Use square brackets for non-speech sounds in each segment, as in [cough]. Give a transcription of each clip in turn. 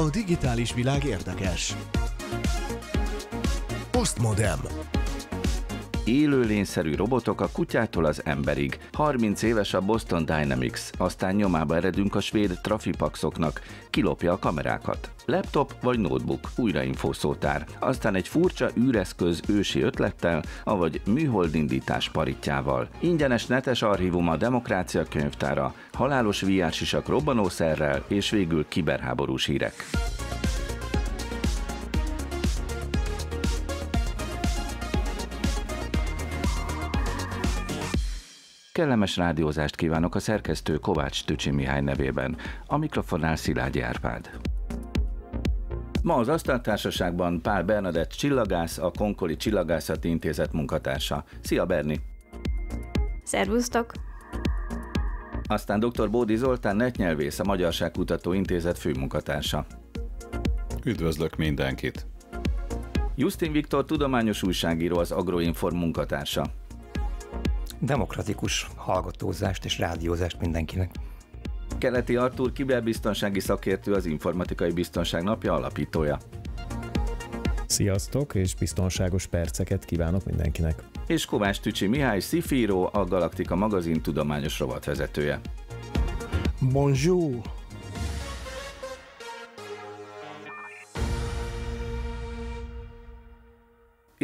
A digitális világ érdekes. Postmodem élőlényszerű robotok a kutyától az emberig. 30 éves a Boston Dynamics, aztán nyomába eredünk a svéd trafipaxoknak, kilopja a kamerákat. Laptop vagy notebook, újrainfószótár, aztán egy furcsa űreszköz ősi ötlettel, avagy műholdindítás paritjával. Ingyenes netes archívum a demokrácia könyvtára, halálos VR robbanószerrel és végül kiberháborús hírek. Kellemes rádiózást kívánok a szerkesztő Kovács Tücsi Mihály nevében, a mikrofonnál Szilágyi Árpád. Ma az Asztaltársaságban Pál Bernadett csillagász, a Konkoli Csillagászati Intézet munkatársa. Szia Berni! Szervusztok! Aztán dr. Bódi Zoltán netnyelvész, a Magyarság Kutató Intézet főmunkatársa. Üdvözlök mindenkit! Justin Viktor tudományos újságíró, az Agroinform munkatársa demokratikus hallgatózást és rádiózást mindenkinek. Keleti Artúr kiberbiztonsági szakértő az Informatikai Biztonság Napja alapítója. Sziasztok, és biztonságos perceket kívánok mindenkinek! És Kovács Tücsi Mihály Szifíró, a Galaktika magazin tudományos rovatvezetője. Bonjour!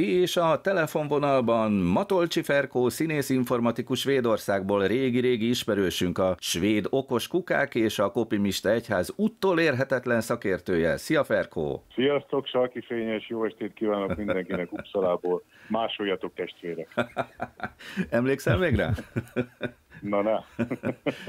És a telefonvonalban Matolcsi Ferkó, színész-informatikus Svédországból régi-régi ismerősünk, a Svéd Okos Kukák és a Kopimista Egyház érhetetlen szakértője. Szia Ferkó! Sziasztok, Salki Fényes, jó estét kívánok mindenkinek Uppsalából. Másoljatok testvérek! [laughs] Emlékszel még rá? [laughs] Na na.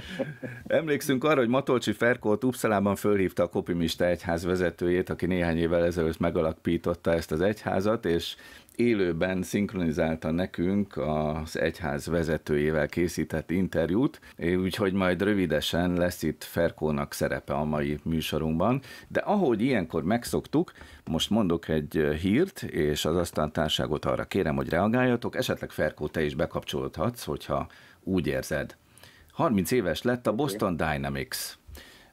[laughs] Emlékszünk arra, hogy Matolcsi Ferkolt Uppsalában fölhívta a Kopimista egyház vezetőjét, aki néhány évvel ezelőtt megalakította ezt az egyházat, és élőben szinkronizálta nekünk az egyház vezetőjével készített interjút, úgyhogy majd rövidesen lesz itt Ferkónak szerepe a mai műsorunkban. De ahogy ilyenkor megszoktuk, most mondok egy hírt, és az asztaltárságot arra kérem, hogy reagáljatok. Esetleg Ferkó, te is bekapcsolódhatsz, hogyha úgy érzed. 30 éves lett a Boston Dynamics.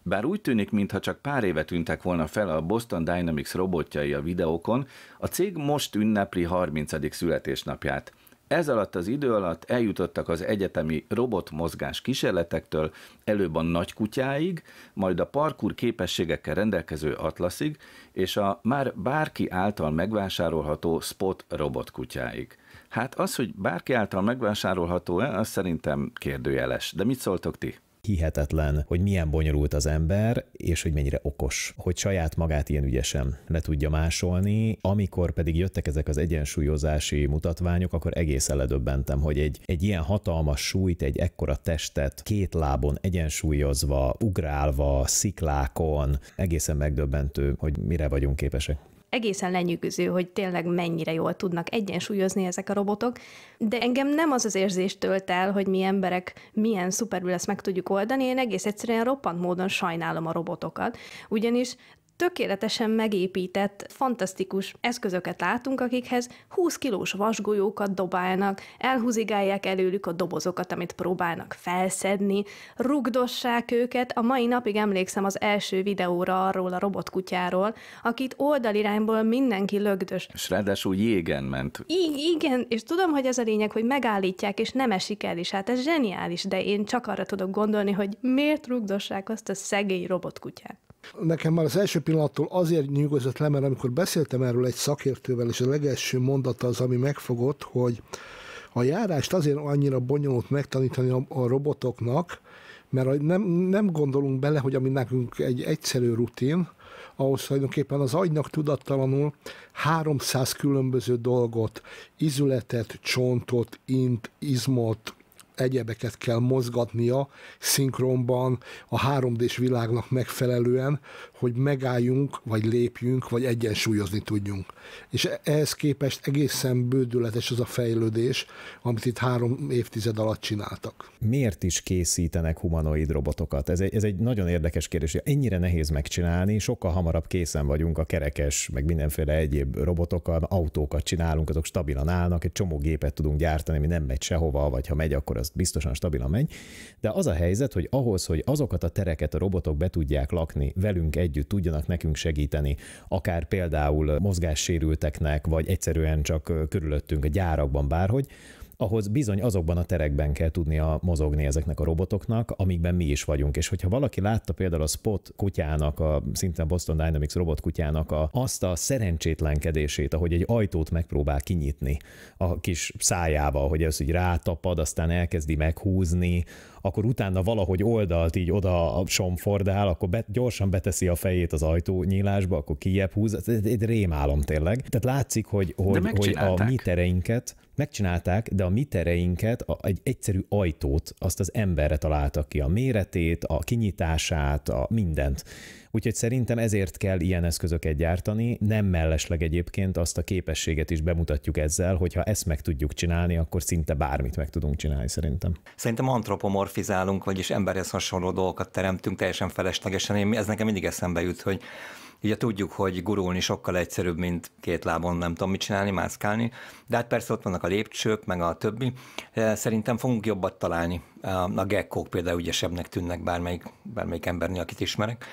Bár úgy tűnik, mintha csak pár éve tűntek volna fel a Boston Dynamics robotjai a videókon, a cég most ünnepli 30. születésnapját. Ez alatt az idő alatt eljutottak az egyetemi robotmozgás kísérletektől, előbb a nagy kutyáig, majd a parkour képességekkel rendelkező atlaszig, és a már bárki által megvásárolható spot robotkutyáig. Hát az, hogy bárki által megvásárolható-e, az szerintem kérdőjeles. De mit szóltok ti? hihetetlen, hogy milyen bonyolult az ember, és hogy mennyire okos, hogy saját magát ilyen ügyesen le tudja másolni. Amikor pedig jöttek ezek az egyensúlyozási mutatványok, akkor egészen ledöbbentem, hogy egy, egy ilyen hatalmas súlyt, egy ekkora testet két lábon egyensúlyozva, ugrálva, sziklákon, egészen megdöbbentő, hogy mire vagyunk képesek egészen lenyűgöző, hogy tényleg mennyire jól tudnak egyensúlyozni ezek a robotok, de engem nem az az érzés tölt el, hogy mi emberek milyen szuperül ezt meg tudjuk oldani, én egész egyszerűen roppant módon sajnálom a robotokat, ugyanis tökéletesen megépített, fantasztikus eszközöket látunk, akikhez 20 kilós vasgolyókat dobálnak, elhúzigálják előlük a dobozokat, amit próbálnak felszedni, rugdossák őket. A mai napig emlékszem az első videóra arról a robotkutyáról, akit oldalirányból mindenki lögdös. És ráadásul jégen ment. I- igen, és tudom, hogy ez a lényeg, hogy megállítják, és nem esik el is. Hát ez zseniális, de én csak arra tudok gondolni, hogy miért rugdossák azt a szegény robotkutyát. Nekem már az első pillanattól azért nyugodott le, mert amikor beszéltem erről egy szakértővel, és a legelső mondata az, ami megfogott, hogy a járást azért annyira bonyolult megtanítani a, a robotoknak, mert nem, nem gondolunk bele, hogy ami nekünk egy egyszerű rutin, ahhoz tulajdonképpen az agynak tudattalanul 300 különböző dolgot, izületet, csontot, int, izmot, egyebeket kell mozgatnia szinkronban a 3 d világnak megfelelően, hogy megálljunk, vagy lépjünk, vagy egyensúlyozni tudjunk. És ehhez képest egészen bődületes az a fejlődés, amit itt három évtized alatt csináltak. Miért is készítenek humanoid robotokat? Ez egy, ez egy nagyon érdekes kérdés. Ennyire nehéz megcsinálni, sokkal hamarabb készen vagyunk a kerekes, meg mindenféle egyéb robotokkal, autókat csinálunk, azok stabilan állnak, egy csomó gépet tudunk gyártani, ami nem megy sehova, vagy ha megy, akkor az biztosan stabilan megy, de az a helyzet, hogy ahhoz, hogy azokat a tereket a robotok be tudják lakni, velünk együtt tudjanak nekünk segíteni, akár például mozgássérülteknek, vagy egyszerűen csak körülöttünk a gyárakban bárhogy, ahhoz bizony azokban a terekben kell tudnia mozogni ezeknek a robotoknak, amikben mi is vagyunk. És hogyha valaki látta például a Spot kutyának, a szintén Boston Dynamics robot kutyának a, azt a szerencsétlenkedését, ahogy egy ajtót megpróbál kinyitni a kis szájával, hogy ez így rátapad, aztán elkezdi meghúzni, akkor utána valahogy oldalt így oda a somfordál, akkor be, gyorsan beteszi a fejét az ajtónyílásba, akkor kijebb húz, ez egy rémálom tényleg. Tehát látszik, hogy, hogy, hogy a mi tereinket megcsinálták, de a mi tereinket, a, egy egyszerű ajtót, azt az emberre találtak ki, a méretét, a kinyitását, a mindent Úgyhogy szerintem ezért kell ilyen eszközöket gyártani, nem mellesleg egyébként azt a képességet is bemutatjuk ezzel, hogyha ezt meg tudjuk csinálni, akkor szinte bármit meg tudunk csinálni szerintem. Szerintem antropomorfizálunk, vagyis emberhez hasonló dolgokat teremtünk teljesen feleslegesen. Én, ez nekem mindig eszembe jut, hogy Ugye tudjuk, hogy gurulni sokkal egyszerűbb, mint két lábon nem tudom mit csinálni, mászkálni, de hát persze ott vannak a lépcsők, meg a többi. Eh, szerintem fogunk jobbat találni. A gekkók például ügyesebbnek tűnnek bármelyik, bármelyik embernél, akit ismerek.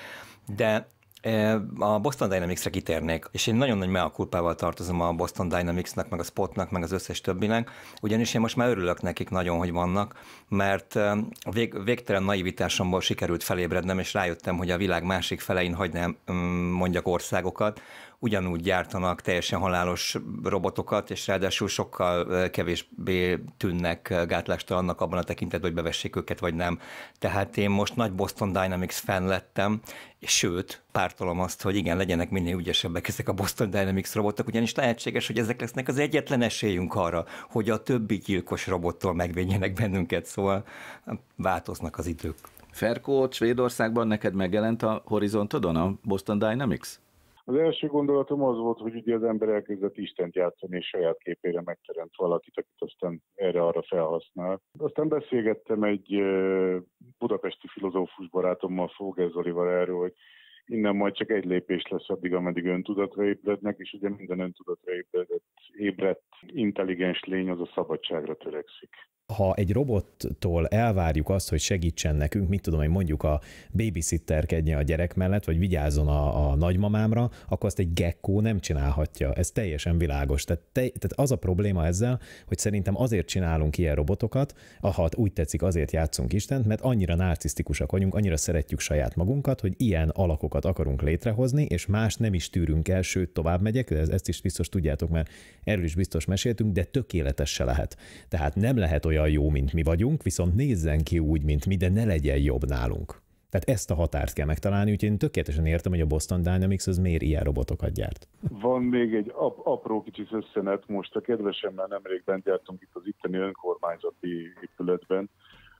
De e, a Boston Dynamics-re kitérnék, és én nagyon nagy meakulpával tartozom a Boston Dynamics-nak, meg a Spotnak, meg az összes többinek, ugyanis én most már örülök nekik nagyon, hogy vannak, mert e, vég, végtelen naivitásomból sikerült felébrednem, és rájöttem, hogy a világ másik felein hagynám mm, mondjak országokat, ugyanúgy gyártanak teljesen halálos robotokat, és ráadásul sokkal kevésbé tűnnek annak abban a tekintetben, hogy bevessék őket, vagy nem. Tehát én most nagy Boston Dynamics fan lettem, és sőt, pártolom azt, hogy igen, legyenek minél ügyesebbek ezek a Boston Dynamics robotok, ugyanis lehetséges, hogy ezek lesznek az egyetlen esélyünk arra, hogy a többi gyilkos robottól megvédjenek bennünket, szóval változnak az idők. Ferkó, Svédországban neked megjelent a horizontodon a Boston Dynamics? Az első gondolatom az volt, hogy ugye az ember elkezdett Istent játszani, és saját képére megteremt valakit, akit aztán erre-arra felhasznál. Aztán beszélgettem egy budapesti filozófus barátommal, Fóger Zolival erről, hogy innen majd csak egy lépés lesz addig, ameddig öntudatra ébrednek, és ugye minden öntudatra ébredett, ébredt intelligens lény az a szabadságra törekszik ha egy robottól elvárjuk azt, hogy segítsen nekünk, mit tudom, hogy mondjuk a babysitterkedjen a gyerek mellett, vagy vigyázzon a, a nagymamámra, akkor azt egy gekkó nem csinálhatja. Ez teljesen világos. Tehát, te, tehát az a probléma ezzel, hogy szerintem azért csinálunk ilyen robotokat, ha hát úgy tetszik, azért játszunk Istent, mert annyira narcisztikusak vagyunk, annyira szeretjük saját magunkat, hogy ilyen alakokat akarunk létrehozni, és más nem is tűrünk el, sőt, tovább megyek, de ezt is biztos tudjátok, mert erről is biztos meséltünk, de tökéletes se lehet. Tehát nem lehet olyan olyan jó, mint mi vagyunk, viszont nézzen ki úgy, mint mi, de ne legyen jobb nálunk. Tehát ezt a határt kell megtalálni, úgyhogy én tökéletesen értem, hogy a Boston Dynamics az miért ilyen robotokat gyárt. Van még egy ap- apró kicsi összenet, most a kedvesemmel bent jártunk itt az itteni önkormányzati épületben,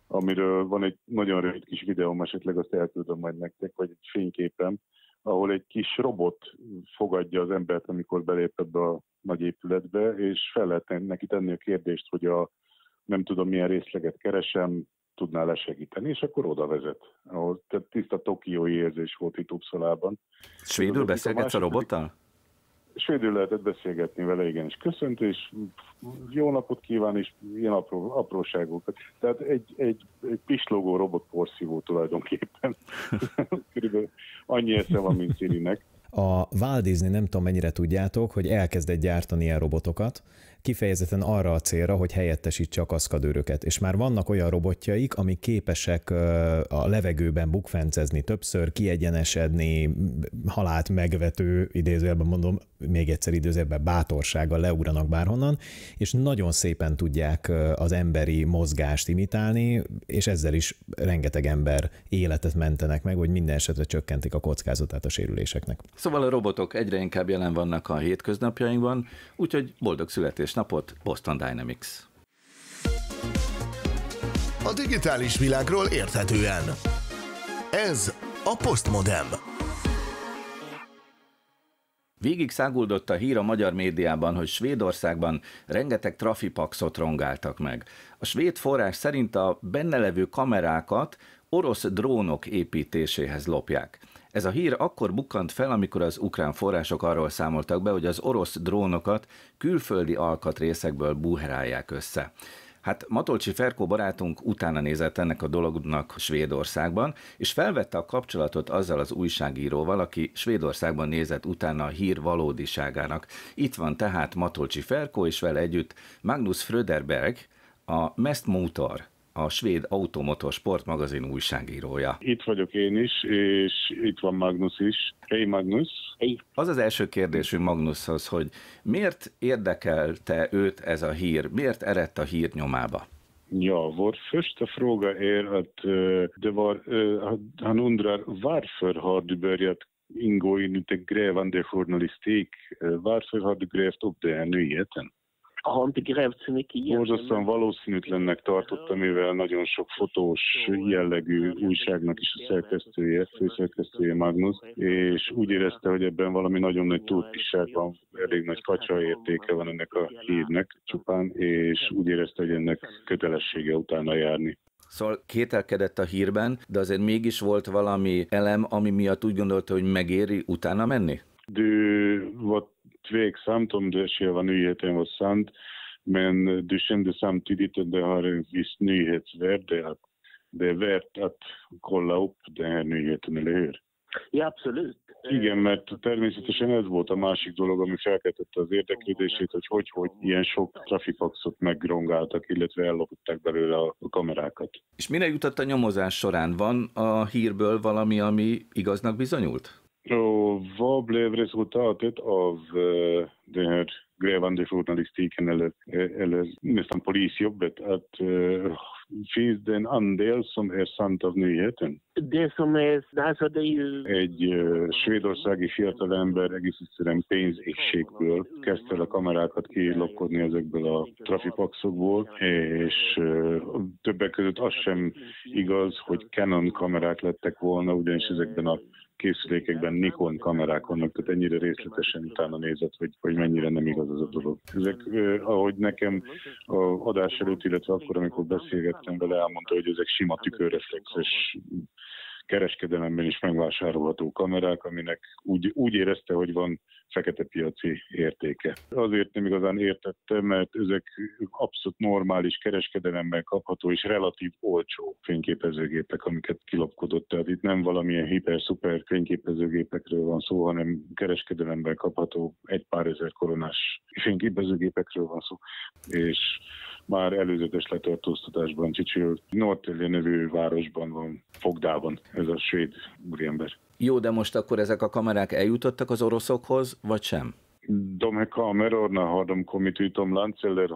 amiről van egy nagyon rövid kis videóm, esetleg azt elküldöm majd nektek, vagy egy fényképem, ahol egy kis robot fogadja az embert, amikor belép ebbe a nagy épületbe, és fel lehet neki tenni a kérdést, hogy a nem tudom milyen részleget keresem, tudnál lesegíteni, és akkor oda vezet. Ahol, tehát tiszta tokiói érzés volt itt Upszolában. Svédül beszélgetsz a, második... a robottal? Svédül lehetett beszélgetni vele, igen, és köszönt, és jó napot kíván, és ilyen apró, apróságokat. Tehát egy, egy, egy pislogó robot porszívó tulajdonképpen. [laughs] Körülbelül annyi esze van, mint Sirinek. A Walt Disney, nem tudom mennyire tudjátok, hogy elkezdett gyártani ilyen robotokat, kifejezetten arra a célra, hogy helyettesítse a kaszkadőröket. És már vannak olyan robotjaik, amik képesek a levegőben bukfencezni többször, kiegyenesedni, halált megvető, idézőjelben mondom, még egyszer időzőjelben bátorsággal leugranak bárhonnan, és nagyon szépen tudják az emberi mozgást imitálni, és ezzel is rengeteg ember életet mentenek meg, hogy minden esetre csökkentik a kockázatát a sérüléseknek. Szóval a robotok egyre inkább jelen vannak a hétköznapjainkban, úgyhogy boldog születés napot, Boston Dynamics. A digitális világról érthetően. Ez a Postmodem. Végig száguldott a hír a magyar médiában, hogy Svédországban rengeteg trafipaxot rongáltak meg. A svéd forrás szerint a benne levő kamerákat orosz drónok építéséhez lopják. Ez a hír akkor bukkant fel, amikor az ukrán források arról számoltak be, hogy az orosz drónokat külföldi alkatrészekből buherálják össze. Hát Matolcsi Ferkó barátunk utána nézett ennek a dolognak Svédországban, és felvette a kapcsolatot azzal az újságíróval, aki Svédországban nézett utána a hír valódiságának. Itt van tehát Matolcsi Ferkó, és vele együtt Magnus Fröderberg, a Mest Motor a svéd automotor sportmagazin újságírója. Itt vagyok én is, és itt van Magnus is. Hey Magnus! Hey. Az az első kérdésünk Magnushoz, hogy miért érdekelte őt ez a hír? Miért eredt a hír nyomába? Ja, vår första fråga är att uh, det var, uh, han undrar varför har du börjat ingå i lite grävande journalistik? Uh, varför har du grävt upp den här nyheten? a Hanti Grevcinik ilyen... Borzasztóan valószínűtlennek tartotta, mivel nagyon sok fotós jellegű újságnak is a szerkesztője, főszerkesztője Magnus, és úgy érezte, hogy ebben valami nagyon nagy túlpisság van, elég nagy kacsa értéke van ennek a hírnek csupán, és úgy érezte, hogy ennek kötelessége utána járni. Szóval kételkedett a hírben, de azért mégis volt valami elem, ami miatt úgy gondolta, hogy megéri utána menni? Du var tveksamt om det själva nyheten var sant, men du kände samtidigt att det har en viss nyhetsvärde, att det är värt att kolla upp den här nyheten, eller hur? Ja, abszolút. Igen, mert természetesen ez volt a másik dolog, ami felkeltette az érdeklődését, hogy hogy, hogy ilyen sok trafipaxot megrongáltak, illetve ellopották belőle a kamerákat. És mire jutott a nyomozás során? Van a hírből valami, ami igaznak bizonyult? Och vad blev resultatet av uh, den här grävande journalistiken eller, eh, eller nästan polisjobbet? Att, uh, finns det en andel som är sant av nyheten? Det som är... Alltså det är ju... Egy eh, svédországi fiatalember egész egyszerűen pénzéhségből kezdte el a kamerákat kilopkodni ezekből a trafipaxokból, és eh, többek között az sem igaz, hogy Canon kamerák lettek volna, ugyanis ezekben a készülékekben Nikon kamerák vannak, tehát ennyire részletesen utána nézett, hogy, hogy mennyire nem igaz az a dolog. Ezek, ahogy nekem a adás előtt, illetve akkor, amikor beszélgettem vele, elmondta, hogy ezek sima tükörreflexes kereskedelemben is megvásárolható kamerák, aminek úgy, úgy érezte, hogy van fekete piaci értéke. Azért nem igazán értettem, mert ezek abszolút normális kereskedelemben kapható és relatív olcsó fényképezőgépek, amiket kilapkodott. Tehát itt nem valamilyen hiper-szuper fényképezőgépekről van szó, hanem kereskedelemben kapható egy pár ezer koronás fényképezőgépekről van szó, és már előzetes letartóztatásban Csicsil Nortelje nevű városban van, Fogdában ez a svéd úriember. Jó, de most akkor ezek a kamerák eljutottak az oroszokhoz, vagy sem? De har kamerorna, har de kommit utom lands eller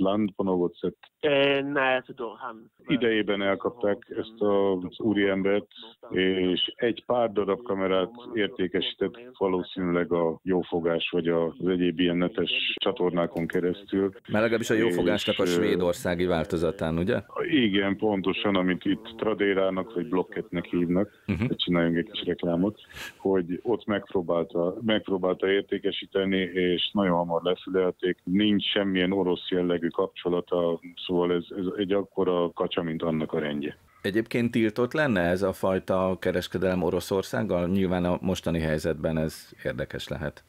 land på något sätt? Eh, nej, alltså då han... Hát- idejében elkapták ezt az úriembert, és egy pár darab kamerát értékesített valószínűleg a jófogás vagy az egyéb ilyen netes csatornákon keresztül. Mert legalábbis a jófogásnak és, a svédországi változatán, ugye? Igen, pontosan, amit itt Tradérának vagy blokketnek hívnak, uh-huh. hogy csináljunk egy kis reklámot, hogy ott megpróbálta, megpróbálta értékesíteni, és nagyon hamar lefülelték. Nincs semmilyen orosz jelleg jellegű kapcsolata, szóval ez, ez egy akkora kacsa, mint annak a rendje. Egyébként tiltott lenne ez a fajta kereskedelem Oroszországgal? Nyilván a mostani helyzetben ez érdekes lehet.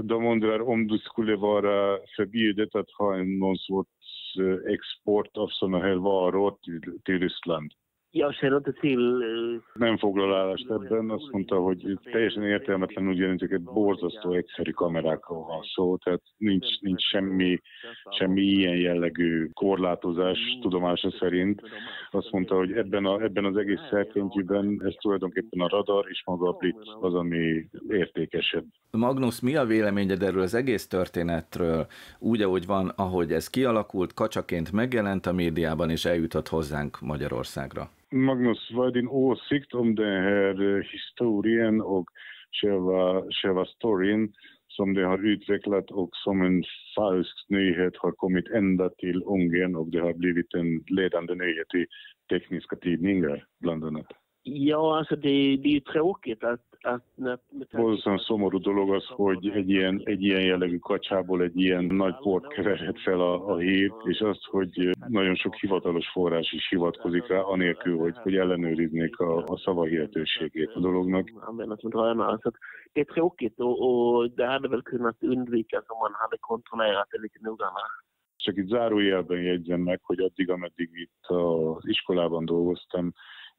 De mondja, hogy a skulle vara ha någon volt eh, export av sådana hogy van Ja, Sharon, a Nem foglal állást ebben, azt mondta, hogy teljesen értelmetlen ugyanis egy borzasztó egyszerű kamerákról van szó, tehát nincs, nincs semmi, semmi ilyen jellegű korlátozás tudomása szerint. Azt mondta, hogy ebben, a, ebben az egész szerkentjében ez tulajdonképpen a radar és maga a blitz az, ami értékesebb. Magnus, mi a véleményed erről az egész történetről? Úgy, ahogy van, ahogy ez kialakult, kacsaként megjelent a médiában és eljutott hozzánk Magyarországra. Magnus, vad är din åsikt om den här eh, historien och själva, själva storyn som det har utvecklat och som en falsk nyhet har kommit ända till Ungern och det har blivit en ledande nyhet i tekniska tidningar bland annat? Ja, alltså det, det är ju tråkigt att... att när, szomorú dolog az, hogy egy ilyen, egy ilyen jellegű kacsából egy ilyen nagy port keverhet fel a, a hív, és azt, hogy nagyon sok hivatalos forrás is hivatkozik rá, anélkül, hogy, hogy ellenőriznék a, a szava hihetőségét a dolognak. Det är tråkigt och, och det hade väl kunnat undvikas om man hade kontrollerat det lite noggrannare. Csak itt zárójelben jegyzem meg, hogy addig, ameddig itt az iskolában dolgoztam,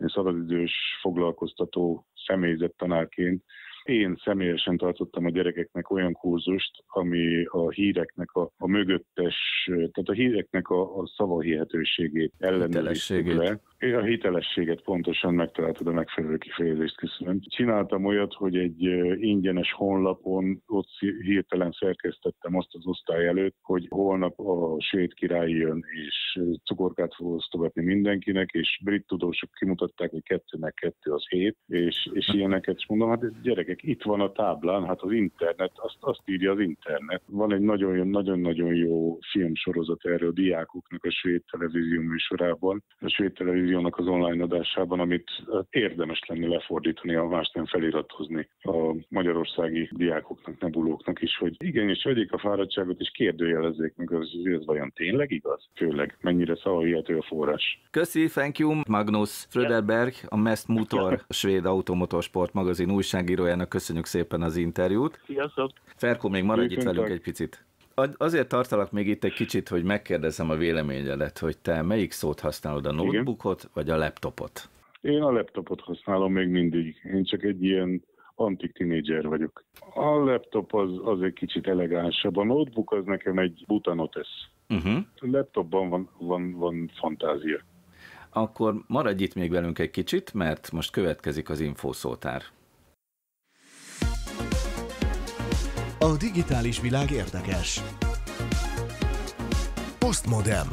szabadidős foglalkoztató személyzet tanárként én személyesen tartottam a gyerekeknek olyan kurzust, ami a híreknek a, a mögöttes, tehát a híreknek a, a hihetőségét ellenőriztük le. A hitelességet pontosan megtaláltad a megfelelő kifejezést, köszönöm. Csináltam olyat, hogy egy ingyenes honlapon ott hirtelen szerkesztettem azt az osztály előtt, hogy holnap a svéd király jön, és cukorkát fog osztogatni mindenkinek, és brit tudósok kimutatták, hogy kettőnek kettő az hét, és, és ilyeneket, is mondom, hát gyerek gyerekek, itt van a táblán, hát az internet, azt, azt írja az internet. Van egy nagyon-nagyon jó filmsorozat erről diákoknak a svéd televízió műsorában, a svéd televíziónak az online adásában, amit hát, érdemes lenne lefordítani, a más nem feliratozni a magyarországi diákoknak, nebulóknak is, hogy igenis vegyék a fáradtságot és kérdőjelezzék meg, az, hogy ez vajon tényleg igaz? Főleg, mennyire szavahihető a forrás. Köszi, thank you, Magnus Fröderberg, a Mest Motor, a svéd automotorsport magazin újságírója Attilának köszönjük szépen az interjút. Sziasztok! Ferkó, még maradj Sziasztok. itt velünk egy picit. Azért tartalak még itt egy kicsit, hogy megkérdezem a véleményedet, hogy te melyik szót használod, a notebookot Igen. vagy a laptopot? Én a laptopot használom még mindig. Én csak egy ilyen antik tinédzser vagyok. A laptop az, az egy kicsit elegánsabb. A notebook az nekem egy butanotesz. Uh-huh. Mhm. A laptopban van, van, van fantázia. Akkor maradj itt még velünk egy kicsit, mert most következik az infószótár. A digitális világ érdekes. Postmodem.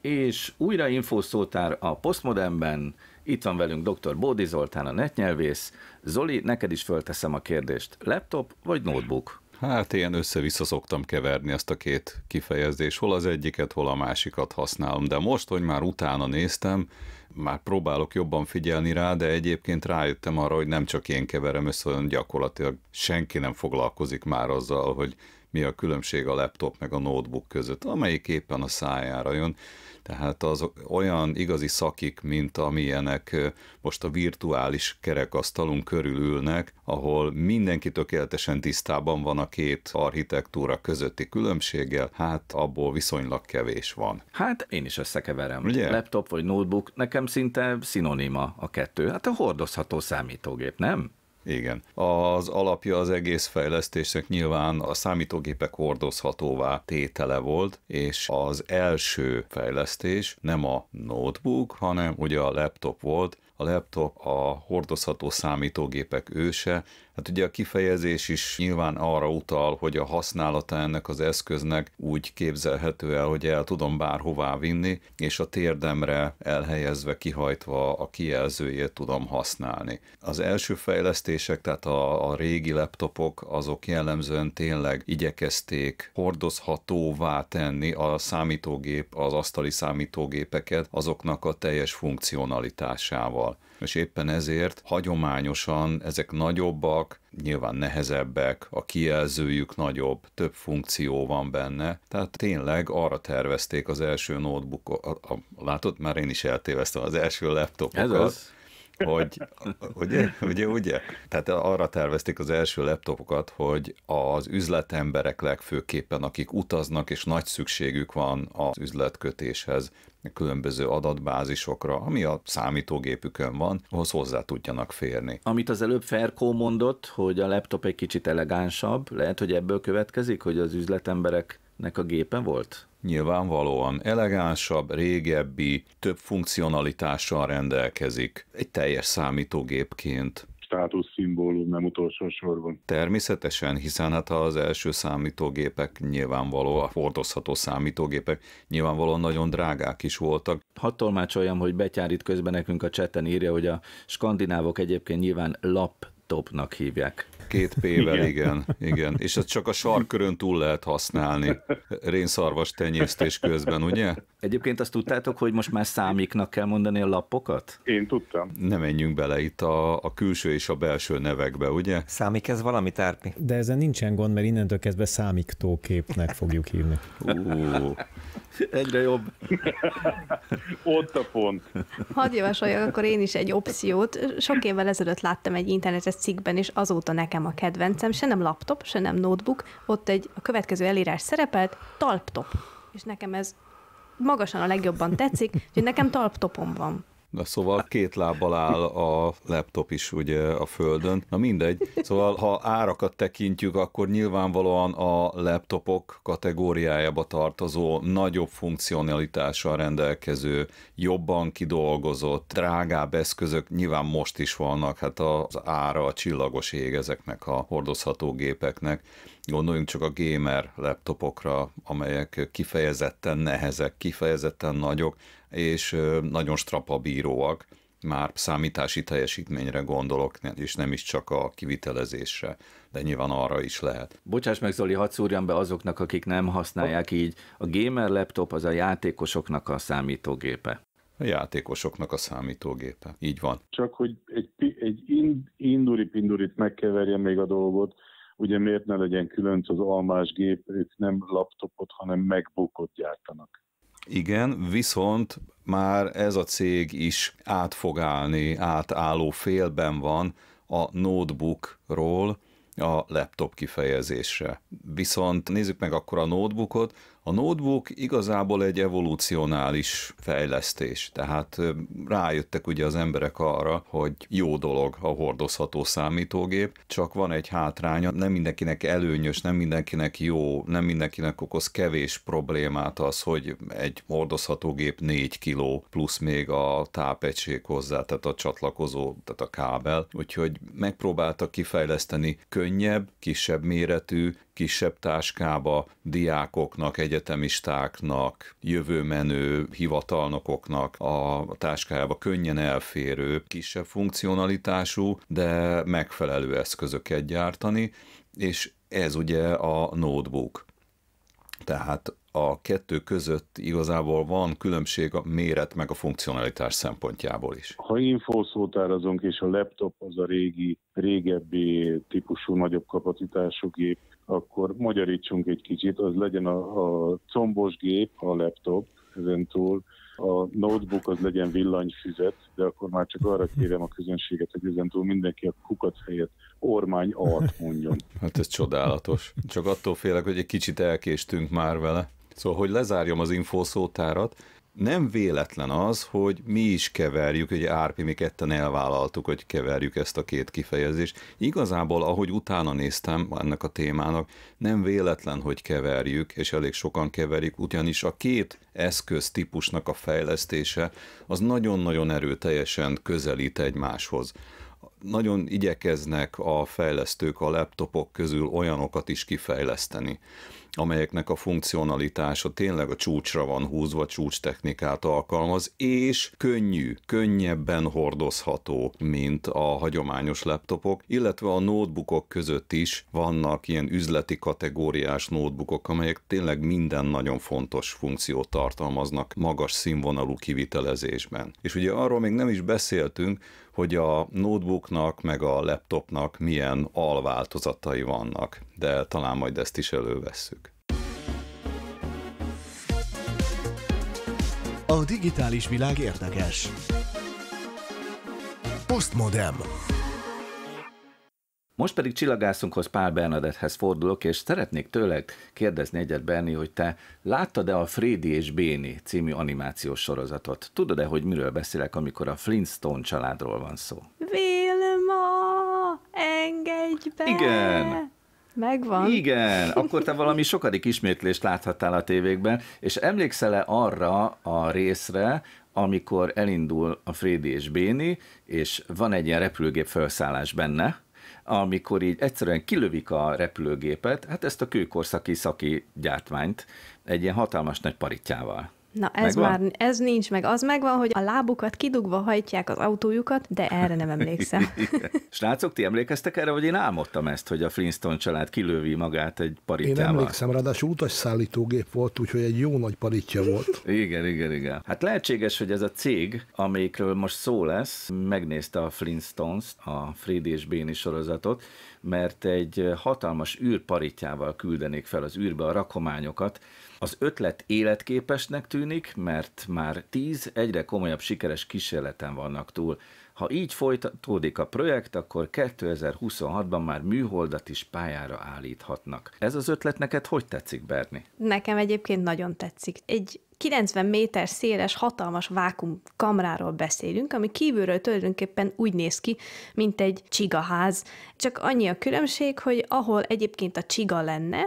És újra infószótár a Postmodemben. Itt van velünk dr. Bódi Zoltán, a netnyelvész. Zoli, neked is fölteszem a kérdést. Laptop vagy notebook? Hát én össze-vissza szoktam keverni ezt a két kifejezést, hol az egyiket, hol a másikat használom, de most, hogy már utána néztem, már próbálok jobban figyelni rá, de egyébként rájöttem arra, hogy nem csak én keverem össze, hanem gyakorlatilag senki nem foglalkozik már azzal, hogy mi a különbség a laptop meg a notebook között, amelyik éppen a szájára jön. Tehát az olyan igazi szakik, mint amilyenek most a virtuális kerekasztalunk körül ülnek, ahol mindenki tökéletesen tisztában van a két architektúra közötti különbséggel, hát abból viszonylag kevés van. Hát én is összekeverem. Ugye? Laptop vagy notebook, nekem szinte szinoníma a kettő. Hát a hordozható számítógép, nem? Igen. Az alapja az egész fejlesztésnek nyilván a számítógépek hordozhatóvá tétele volt, és az első fejlesztés nem a notebook, hanem ugye a laptop volt, a laptop a hordozható számítógépek őse, Hát ugye a kifejezés is nyilván arra utal, hogy a használata ennek az eszköznek úgy képzelhető el, hogy el tudom bárhová vinni, és a térdemre elhelyezve, kihajtva a kijelzőjét tudom használni. Az első fejlesztések, tehát a, a régi laptopok, azok jellemzően tényleg igyekezték hordozhatóvá tenni a számítógép, az asztali számítógépeket azoknak a teljes funkcionalitásával és éppen ezért hagyományosan ezek nagyobbak, nyilván nehezebbek, a kijelzőjük nagyobb, több funkció van benne, tehát tényleg arra tervezték az első notebookot, a, a, látod, már én is eltéveztem az első laptopokat. Ez az hogy, ugye, ugye, ugye? Tehát arra tervezték az első laptopokat, hogy az üzletemberek legfőképpen, akik utaznak, és nagy szükségük van az üzletkötéshez, különböző adatbázisokra, ami a számítógépükön van, ahhoz hozzá tudjanak férni. Amit az előbb Ferkó mondott, hogy a laptop egy kicsit elegánsabb, lehet, hogy ebből következik, hogy az üzletembereknek a gépe volt? nyilvánvalóan elegánsabb, régebbi, több funkcionalitással rendelkezik, egy teljes számítógépként státusz szimbólum nem utolsó sorban. Természetesen, hiszen hát az első számítógépek nyilvánvaló, a fordozható számítógépek nyilvánvalóan nagyon drágák is voltak. Hadd tolmácsoljam, hogy Betyár itt közben nekünk a cseten írja, hogy a skandinávok egyébként nyilván laptopnak hívják két P-vel, igen. igen. igen. És ez csak a sarkörön túl lehet használni rénszarvas tenyésztés közben, ugye? Egyébként azt tudtátok, hogy most már számiknak kell mondani a lapokat? Én tudtam. Ne menjünk bele itt a, a külső és a belső nevekbe, ugye? Számik ez valami tárpi. De ezen nincsen gond, mert innentől kezdve számiktóképnek képnek fogjuk hívni. Uh. Egyre jobb. Ott a pont. Hadd javasoljak akkor én is egy opciót. Sok évvel ezelőtt láttam egy internetes cikkben, és azóta nekem a kedvencem, se nem laptop, se nem notebook, ott egy a következő elírás szerepelt, talptop. És nekem ez magasan a legjobban tetszik, hogy nekem talptopom van. Na szóval két lábbal áll a laptop is ugye a földön. Na mindegy. Szóval ha árakat tekintjük, akkor nyilvánvalóan a laptopok kategóriájába tartozó, nagyobb funkcionalitással rendelkező, jobban kidolgozott, drágább eszközök nyilván most is vannak. Hát az ára a csillagos ég ezeknek a hordozható gépeknek. Gondoljunk csak a gamer laptopokra, amelyek kifejezetten nehezek, kifejezetten nagyok, és nagyon strapabíróak, már számítási teljesítményre gondolok, és nem is csak a kivitelezésre, de nyilván arra is lehet. Bocsáss meg Zoli, hadd szúrjam be azoknak, akik nem használják így. A gamer laptop az a játékosoknak a számítógépe. A játékosoknak a számítógépe. Így van. Csak hogy egy, egy induri-pindurit megkeverje még a dolgot, ugye miért ne legyen különc az almás gép, ők nem laptopot, hanem megbukott gyártanak. Igen, viszont már ez a cég is át fog állni, átálló félben van a notebookról a laptop kifejezésre. Viszont nézzük meg akkor a notebookot, a notebook igazából egy evolucionális fejlesztés, tehát rájöttek ugye az emberek arra, hogy jó dolog a hordozható számítógép, csak van egy hátránya, nem mindenkinek előnyös, nem mindenkinek jó, nem mindenkinek okoz kevés problémát az, hogy egy hordozható gép 4 kiló, plusz még a tápegység hozzá, tehát a csatlakozó, tehát a kábel, úgyhogy megpróbáltak kifejleszteni könnyebb, kisebb méretű, kisebb táskába diákoknak, egyetemistáknak, jövőmenő hivatalnokoknak a táskájába könnyen elférő, kisebb funkcionalitású, de megfelelő eszközöket gyártani, és ez ugye a notebook. Tehát a kettő között igazából van különbség a méret meg a funkcionalitás szempontjából is. Ha infószótárazunk és a laptop az a régi, régebbi típusú nagyobb kapacitású gép, akkor magyarítsunk egy kicsit, az legyen a, a combos gép, a laptop, ezen túl a notebook az legyen villanyfüzet, de akkor már csak arra kérem a közönséget, hogy ezentúl mindenki a kukat helyett ormány alt mondjon. [laughs] Hát ez csodálatos. Csak attól félek, hogy egy kicsit elkéstünk már vele. Szóval, hogy lezárjam az infószótárat, nem véletlen az, hogy mi is keverjük, hogy Árpi, mi ketten elvállaltuk, hogy keverjük ezt a két kifejezést. Igazából, ahogy utána néztem ennek a témának, nem véletlen, hogy keverjük, és elég sokan keverik, ugyanis a két eszköztípusnak a fejlesztése az nagyon-nagyon erőteljesen közelít egymáshoz nagyon igyekeznek a fejlesztők a laptopok közül olyanokat is kifejleszteni, amelyeknek a funkcionalitása tényleg a csúcsra van húzva, csúcstechnikát alkalmaz, és könnyű, könnyebben hordozható, mint a hagyományos laptopok, illetve a notebookok között is vannak ilyen üzleti kategóriás notebookok, amelyek tényleg minden nagyon fontos funkciót tartalmaznak magas színvonalú kivitelezésben. És ugye arról még nem is beszéltünk, hogy a notebooknak, meg a laptopnak milyen alváltozatai vannak, de talán majd ezt is elővesszük. A digitális világ érdekes. Postmodem. Most pedig csillagászunkhoz Pál Bernadethez fordulok, és szeretnék tőled kérdezni egyet, Berni, hogy te láttad-e a Frédi és Béni című animációs sorozatot? Tudod-e, hogy miről beszélek, amikor a Flintstone családról van szó? Vilma, engedj be! Igen! Megvan. Igen, [laughs] akkor te valami sokadik ismétlést láthattál a tévékben, és emlékszel-e arra a részre, amikor elindul a Frédi és Béni, és van egy ilyen repülőgép felszállás benne, amikor így egyszerűen kilövik a repülőgépet, hát ezt a kőkorszaki szaki gyártmányt egy ilyen hatalmas nagy paritjával. Na ez megvan? már, ez nincs meg. Az megvan, hogy a lábukat kidugva hajtják az autójukat, de erre nem emlékszem. [laughs] Srácok, ti emlékeztek erre, hogy én álmodtam ezt, hogy a Flintstone család kilővi magát egy paritjával? Én emlékszem, ráadásul utasszállítógép volt, úgyhogy egy jó nagy paritja volt. [laughs] igen, igen, igen. Hát lehetséges, hogy ez a cég, amikről most szó lesz, megnézte a Flintstones, a Fred és Béni sorozatot, mert egy hatalmas űrparitjával küldenék fel az űrbe a rakományokat, az ötlet életképesnek tűnik, mert már tíz egyre komolyabb sikeres kísérleten vannak túl. Ha így folytatódik a projekt, akkor 2026-ban már műholdat is pályára állíthatnak. Ez az ötlet neked hogy tetszik, Berni? Nekem egyébként nagyon tetszik. Egy 90 méter széles, hatalmas vákum kamráról beszélünk, ami kívülről tulajdonképpen úgy néz ki, mint egy csigaház. Csak annyi a különbség, hogy ahol egyébként a csiga lenne,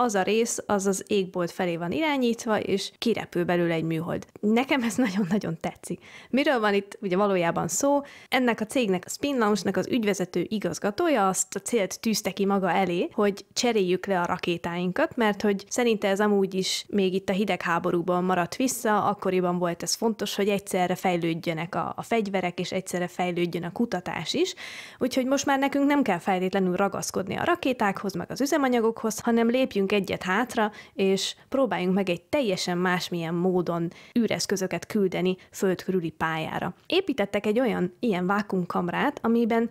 az a rész az az égbolt felé van irányítva, és kirepül belőle egy műhold. Nekem ez [laughs] nagyon-nagyon tetszik. Miről van itt ugye valójában szó? Ennek a cégnek, a Spin launch nak az ügyvezető igazgatója azt a célt tűzte ki maga elé, hogy cseréljük le a rakétáinkat, mert hogy szerinte ez amúgy is még itt a hidegháborúban maradt vissza, akkoriban volt ez fontos, hogy egyszerre fejlődjenek a, a fegyverek, és egyszerre fejlődjön a kutatás is, úgyhogy most már nekünk nem kell feltétlenül ragaszkodni a rakétákhoz, meg az üzemanyagokhoz, hanem lépjünk lépjünk egyet hátra, és próbáljunk meg egy teljesen másmilyen módon űreszközöket küldeni körüli pályára. Építettek egy olyan ilyen vákumkamrát, amiben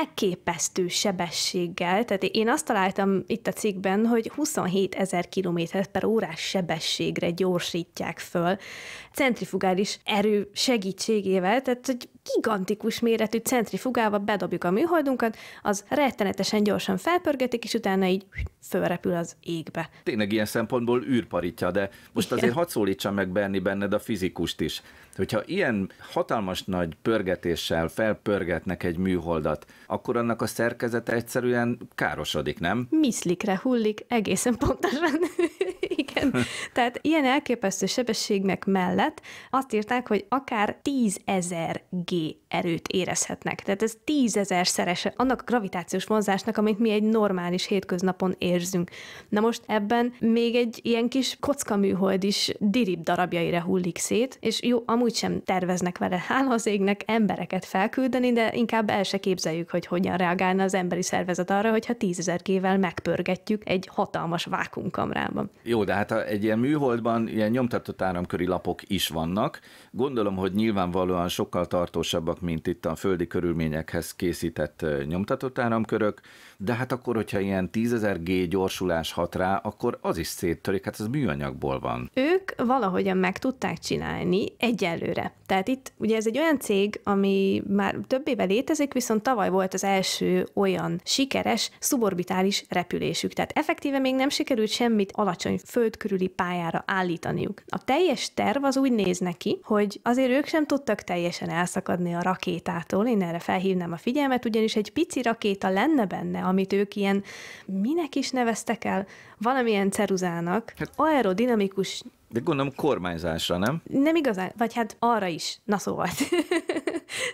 elképesztő sebességgel, tehát én azt találtam itt a cikkben, hogy 27 ezer km per órás sebességre gyorsítják föl centrifugális erő segítségével, tehát hogy gigantikus méretű centrifugával bedobjuk a műholdunkat, az rettenetesen gyorsan felpörgetik, és utána így fölrepül az égbe. Tényleg ilyen szempontból űrparitja, de most Igen. azért hadd szólítsam meg Berni benned a fizikust is. Hogyha ilyen hatalmas nagy pörgetéssel felpörgetnek egy műholdat, akkor annak a szerkezete egyszerűen károsodik, nem? Miszlikre hullik, egészen pontosan. Igen. Tehát ilyen elképesztő sebességnek mellett azt írták, hogy akár 10.000 G erőt érezhetnek. Tehát ez 10.000 szerese annak a gravitációs vonzásnak, amit mi egy normális hétköznapon érzünk. Na most ebben még egy ilyen kis kockaműhold is dirib darabjaira hullik szét, és jó, amúgy sem terveznek vele, hála az égnek, embereket felküldeni, de inkább el se képzeljük, hogy hogyan reagálna az emberi szervezet arra, hogyha 10.000 G-vel megpörgetjük egy hatalmas vákumkamrában. Jó, de hát tehát egy ilyen műholdban ilyen nyomtatott áramköri lapok is vannak. Gondolom, hogy nyilvánvalóan sokkal tartósabbak, mint itt a földi körülményekhez készített nyomtatott áramkörök, de hát akkor, hogyha ilyen 10.000 G gyorsulás hat rá, akkor az is széttörik, hát ez műanyagból van. Ők valahogyan meg tudták csinálni egyelőre. Tehát itt ugye ez egy olyan cég, ami már több éve létezik, viszont tavaly volt az első olyan sikeres szuborbitális repülésük. Tehát effektíve még nem sikerült semmit alacsony földkörüli pályára állítaniuk. A teljes terv az úgy néz neki, hogy azért ők sem tudtak teljesen elszakadni a rakétától, én erre felhívnám a figyelmet, ugyanis egy pici rakéta lenne benne amit ők ilyen, minek is neveztek el? Valamilyen ceruzának, hát, aerodinamikus de gondolom kormányzásra, nem? Nem igazán, vagy hát arra is. Na szóval. [laughs]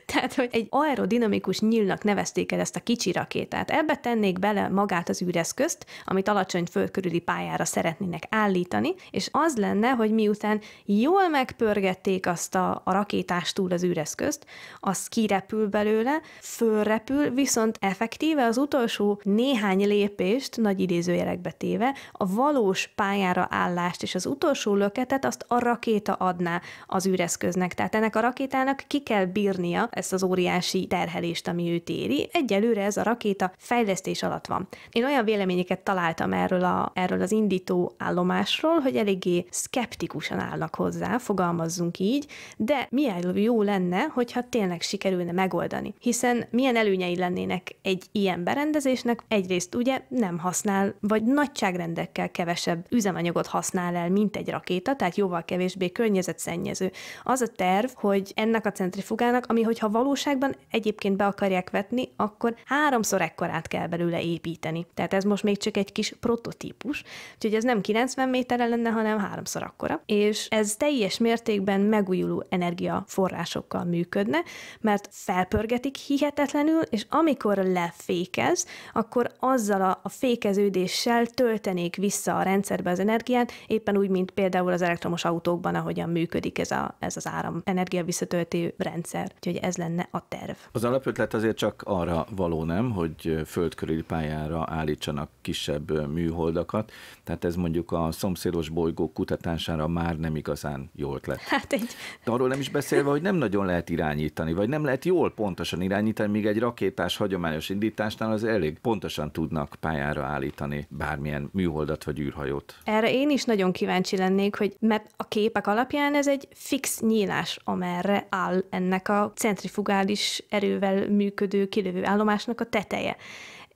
Tehát, hogy egy aerodinamikus nyílnak nevezték el ezt a kicsi rakétát. Ebbe tennék bele magát az űreszközt, amit alacsony fölkörüli pályára szeretnének állítani, és az lenne, hogy miután jól megpörgették azt a, a rakétás túl az űreszközt, az kirepül belőle, fölrepül, viszont effektíve az utolsó néhány lépést, nagy idézőjelekbe téve, a valós pályára állást és az utolsó löketet, azt a rakéta adná az űreszköznek. Tehát ennek a rakétának ki kell bírnia ezt az óriási terhelést, ami őt éri. Egyelőre ez a rakéta fejlesztés alatt van. Én olyan véleményeket találtam erről, a, erről az indító állomásról, hogy eléggé szkeptikusan állnak hozzá, fogalmazzunk így, de milyen jó lenne, hogyha tényleg sikerülne megoldani. Hiszen milyen előnyei lennének egy ilyen berendezésnek? Egyrészt ugye nem használ, vagy nagyságrendekkel kevesebb üzemanyagot használ el, mint egy rakéta rakéta, tehát jóval kevésbé környezetszennyező. Az a terv, hogy ennek a centrifugának, ami hogyha valóságban egyébként be akarják vetni, akkor háromszor ekkorát kell belőle építeni. Tehát ez most még csak egy kis prototípus, úgyhogy ez nem 90 méterre lenne, hanem háromszor akkora. És ez teljes mértékben megújuló energiaforrásokkal működne, mert felpörgetik hihetetlenül, és amikor lefékez, akkor azzal a, a fékeződéssel töltenék vissza a rendszerbe az energiát, éppen úgy, mint például például az elektromos autókban, ahogyan működik ez, a, ez az áram energia visszatölti rendszer. Úgyhogy ez lenne a terv. Az alapötlet azért csak arra való nem, hogy földkörüli pályára állítsanak kisebb műholdakat, tehát ez mondjuk a szomszédos bolygók kutatására már nem igazán jó ötlet. Hát egy... De arról nem is beszélve, hogy nem nagyon lehet irányítani, vagy nem lehet jól pontosan irányítani, míg egy rakétás hagyományos indításnál az elég pontosan tudnak pályára állítani bármilyen műholdat vagy űrhajót. Erre én is nagyon kíváncsi lennék, történik, hogy mert a képek alapján ez egy fix nyílás, amerre áll ennek a centrifugális erővel működő kilövő állomásnak a teteje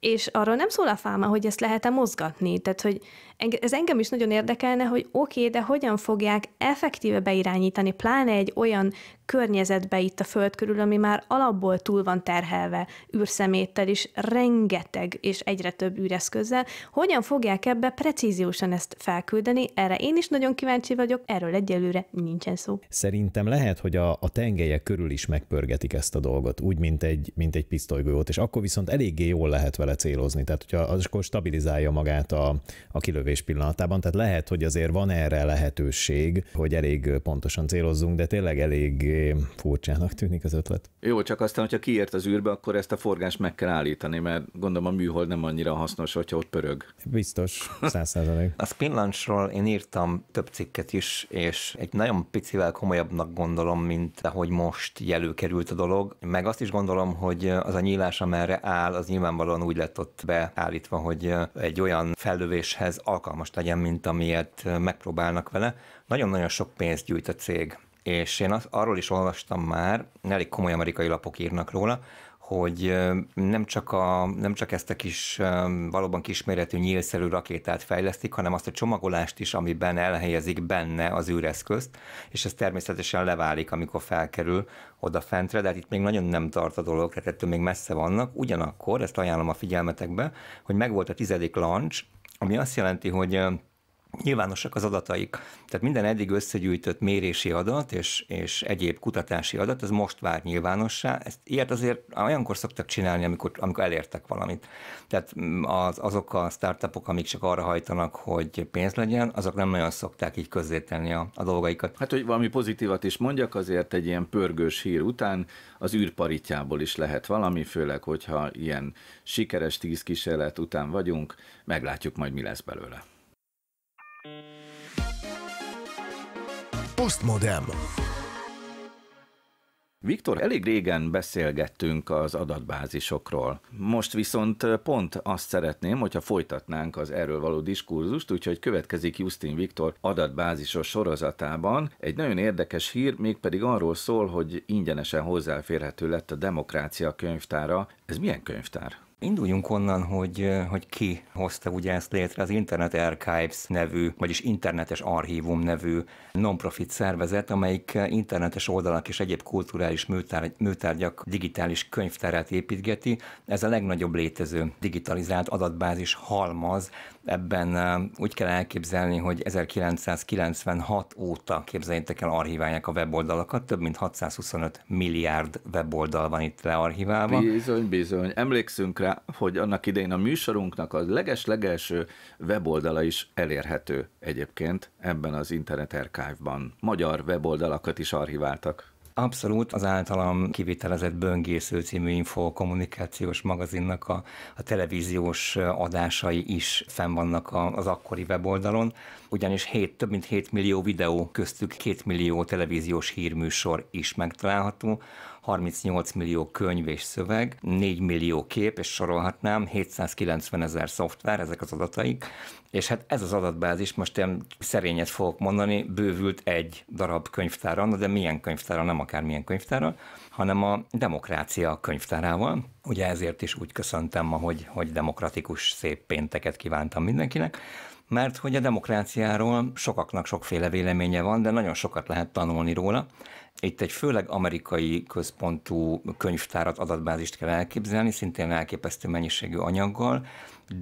és arról nem szól a fáma, hogy ezt lehet-e mozgatni, tehát hogy ez engem is nagyon érdekelne, hogy oké, okay, de hogyan fogják effektíve beirányítani, pláne egy olyan környezetbe itt a föld körül, ami már alapból túl van terhelve űrszeméttel is, rengeteg és egyre több űreszközzel. Hogyan fogják ebbe precíziósan ezt felküldeni? Erre én is nagyon kíváncsi vagyok, erről egyelőre nincsen szó. Szerintem lehet, hogy a, a tengelyek körül is megpörgetik ezt a dolgot, úgy, mint egy, mint egy pisztolygolyót, és akkor viszont eléggé jól lehet vele célozni, tehát hogyha az akkor stabilizálja magát a, a kilövés lövés pillanatában, tehát lehet, hogy azért van erre lehetőség, hogy elég pontosan célozzunk, de tényleg elég eh, furcsának tűnik az ötlet. Jó, csak aztán, hogyha kiért az űrbe, akkor ezt a forgást meg kell állítani, mert gondolom a műhold nem annyira hasznos, hogyha ott pörög. Biztos, száz százalék. a Spinlancsról én írtam több cikket is, és egy nagyon picivel komolyabbnak gondolom, mint ahogy most jelőkerült a dolog. Meg azt is gondolom, hogy az a nyílás, amerre áll, az nyilvánvalóan úgy lett ott beállítva, hogy egy olyan fellövéshez alkalmas legyen, mint amilyet megpróbálnak vele. Nagyon-nagyon sok pénzt gyűjt a cég, és én az, arról is olvastam már, elég komoly amerikai lapok írnak róla, hogy nem csak, a, nem csak ezt a kis, valóban kisméretű nyílszerű rakétát fejlesztik, hanem azt a csomagolást is, amiben elhelyezik benne az űreszközt, és ez természetesen leválik, amikor felkerül oda fentre, de hát itt még nagyon nem tart a dolog, tehát ettől még messze vannak. Ugyanakkor, ezt ajánlom a figyelmetekbe, hogy megvolt a tizedik launch, ami azt jelenti, hogy nyilvánosak az adataik. Tehát minden eddig összegyűjtött mérési adat és, és egyéb kutatási adat, az most vár nyilvánossá. Ezt, ilyet azért olyankor szoktak csinálni, amikor, amikor elértek valamit. Tehát az, azok a startupok, amik csak arra hajtanak, hogy pénz legyen, azok nem nagyon szokták így közzétenni a, a dolgaikat. Hát, hogy valami pozitívat is mondjak, azért egy ilyen pörgős hír után az űrparitjából is lehet valami, főleg, hogyha ilyen sikeres tíz kísérlet után vagyunk, meglátjuk majd, mi lesz belőle. Postmodem. Viktor, elég régen beszélgettünk az adatbázisokról. Most viszont pont azt szeretném, hogyha folytatnánk az erről való diskurzust, úgyhogy következik Justin Viktor adatbázisos sorozatában. Egy nagyon érdekes hír, mégpedig arról szól, hogy ingyenesen hozzáférhető lett a demokrácia könyvtára. Ez milyen könyvtár? Induljunk onnan, hogy, hogy ki hozta ugye ezt létre az Internet Archives nevű, vagyis internetes archívum nevű non-profit szervezet, amelyik internetes oldalak és egyéb kulturális műtárgy, műtárgyak digitális könyvtárát építgeti. Ez a legnagyobb létező digitalizált adatbázis halmaz, Ebben úgy kell elképzelni, hogy 1996 óta képzeljétek el archiválják a weboldalakat, több mint 625 milliárd weboldal van itt learchiválva. Bizony, bizony. Emlékszünk rá, hogy annak idején a műsorunknak a leges-legelső weboldala is elérhető egyébként ebben az Internet Archive-ban. Magyar weboldalakat is archiváltak. Abszolút az általam kivitelezett Böngésző című infokommunikációs magazinnak a, a televíziós adásai is fenn vannak a, az akkori weboldalon, ugyanis 7, több mint 7 millió videó köztük 2 millió televíziós hírműsor is megtalálható, 38 millió könyv és szöveg, 4 millió kép, és sorolhatnám, 790 ezer szoftver, ezek az adataik, és hát ez az adatbázis, most én szerényet fogok mondani, bővült egy darab könyvtára, de milyen könyvtára, nem akármilyen könyvtára, hanem a demokrácia könyvtárával. Ugye ezért is úgy köszöntem ma, hogy, hogy demokratikus szép pénteket kívántam mindenkinek mert hogy a demokráciáról sokaknak sokféle véleménye van, de nagyon sokat lehet tanulni róla, itt egy főleg amerikai központú könyvtárat, adatbázist kell elképzelni, szintén elképesztő mennyiségű anyaggal,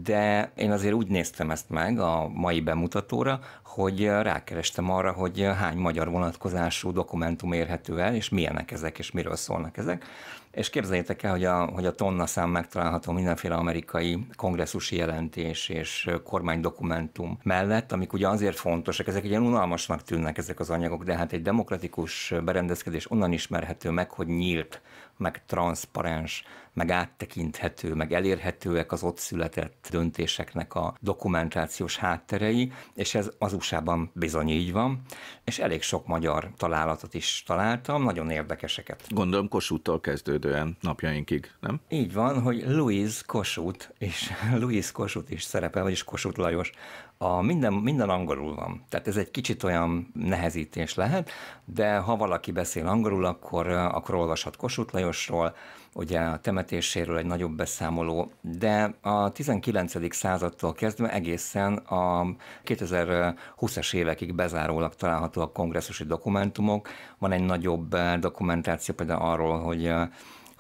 de én azért úgy néztem ezt meg a mai bemutatóra, hogy rákerestem arra, hogy hány magyar vonatkozású dokumentum érhető el, és milyenek ezek, és miről szólnak ezek. És képzeljétek el, hogy a, hogy a tonna szám megtalálható mindenféle amerikai kongresszusi jelentés és kormánydokumentum mellett, amik ugye azért fontosak, ezek ugye unalmasnak tűnnek ezek az anyagok, de hát egy demokratikus berendezkedés onnan ismerhető meg, hogy nyílt meg transzparens, meg áttekinthető, meg elérhetőek az ott született döntéseknek a dokumentációs hátterei, és ez az USA-ban bizony így van, és elég sok magyar találatot is találtam, nagyon érdekeseket. Gondolom Kossuth-tól kezdődően napjainkig, nem? Így van, hogy Louis Kossuth, és [laughs] Louis Kossuth is szerepel, vagyis Kossuth Lajos a minden, minden angolul van, tehát ez egy kicsit olyan nehezítés lehet, de ha valaki beszél angolul, akkor, akkor olvashat Kossuth Lajosról, ugye a temetéséről egy nagyobb beszámoló, de a 19. századtól kezdve egészen a 2020 es évekig bezárólag található a kongresszusi dokumentumok. Van egy nagyobb eh, dokumentáció például arról, hogy eh,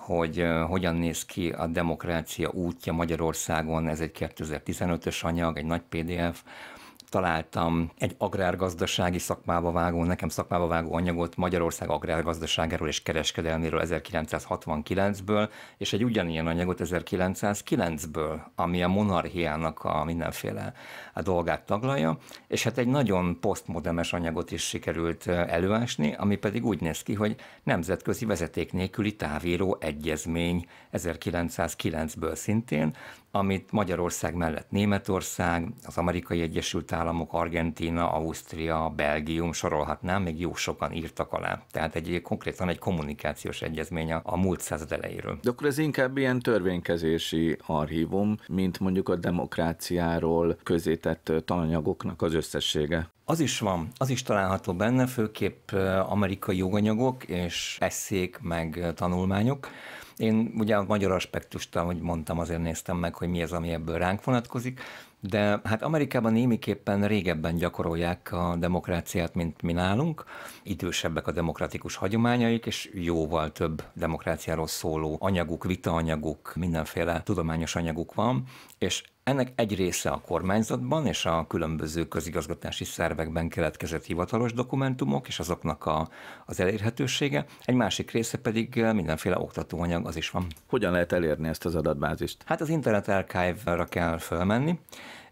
hogy hogyan néz ki a demokrácia útja Magyarországon, ez egy 2015-ös anyag, egy nagy PDF, találtam egy agrárgazdasági szakmába vágó, nekem szakmába vágó anyagot Magyarország agrárgazdaságáról és kereskedelméről 1969-ből, és egy ugyanilyen anyagot 1909-ből, ami a monarchiának a mindenféle a dolgát taglalja, és hát egy nagyon posztmodemes anyagot is sikerült előásni, ami pedig úgy néz ki, hogy nemzetközi vezeték nélküli távíró egyezmény 1909-ből szintén, amit Magyarország mellett Németország, az Amerikai Egyesült Államok, Argentína, Ausztria, Belgium, sorolhatnám, még jó sokan írtak alá. Tehát egy konkrétan egy kommunikációs egyezmény a, a múlt század elejéről. De akkor ez inkább ilyen törvénykezési archívum, mint mondjuk a demokráciáról közétett tananyagoknak az összessége. Az is van, az is található benne, főképp amerikai joganyagok és eszék meg tanulmányok. Én ugye a magyar aspektust, ahogy mondtam, azért néztem meg, hogy mi az, ami ebből ránk vonatkozik, de hát Amerikában némiképpen régebben gyakorolják a demokráciát, mint mi nálunk. Idősebbek a demokratikus hagyományaik, és jóval több demokráciáról szóló anyaguk, vitaanyaguk, mindenféle tudományos anyaguk van és ennek egy része a kormányzatban és a különböző közigazgatási szervekben keletkezett hivatalos dokumentumok és azoknak a, az elérhetősége, egy másik része pedig eh, mindenféle oktatóanyag, az is van. Hogyan lehet elérni ezt az adatbázist? Hát az Internet Archive-ra kell fölmenni,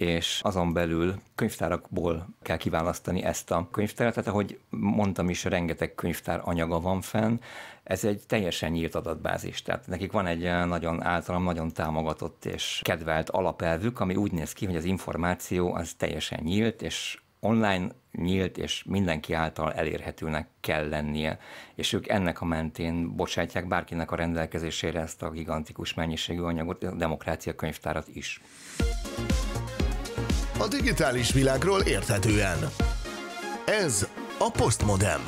és azon belül könyvtárakból kell kiválasztani ezt a könyvtárat, tehát ahogy mondtam is, rengeteg könyvtár anyaga van fenn, ez egy teljesen nyílt adatbázis, tehát nekik van egy eh, nagyon általam nagyon támogatott és kedvelt alapelvük, ami úgy néz ki, hogy az információ az teljesen nyílt, és online nyílt és mindenki által elérhetőnek kell lennie, és ők ennek a mentén bocsátják bárkinek a rendelkezésére ezt a gigantikus mennyiségű anyagot, a demokrácia könyvtárat is a digitális világról érthetően. Ez a Postmodem.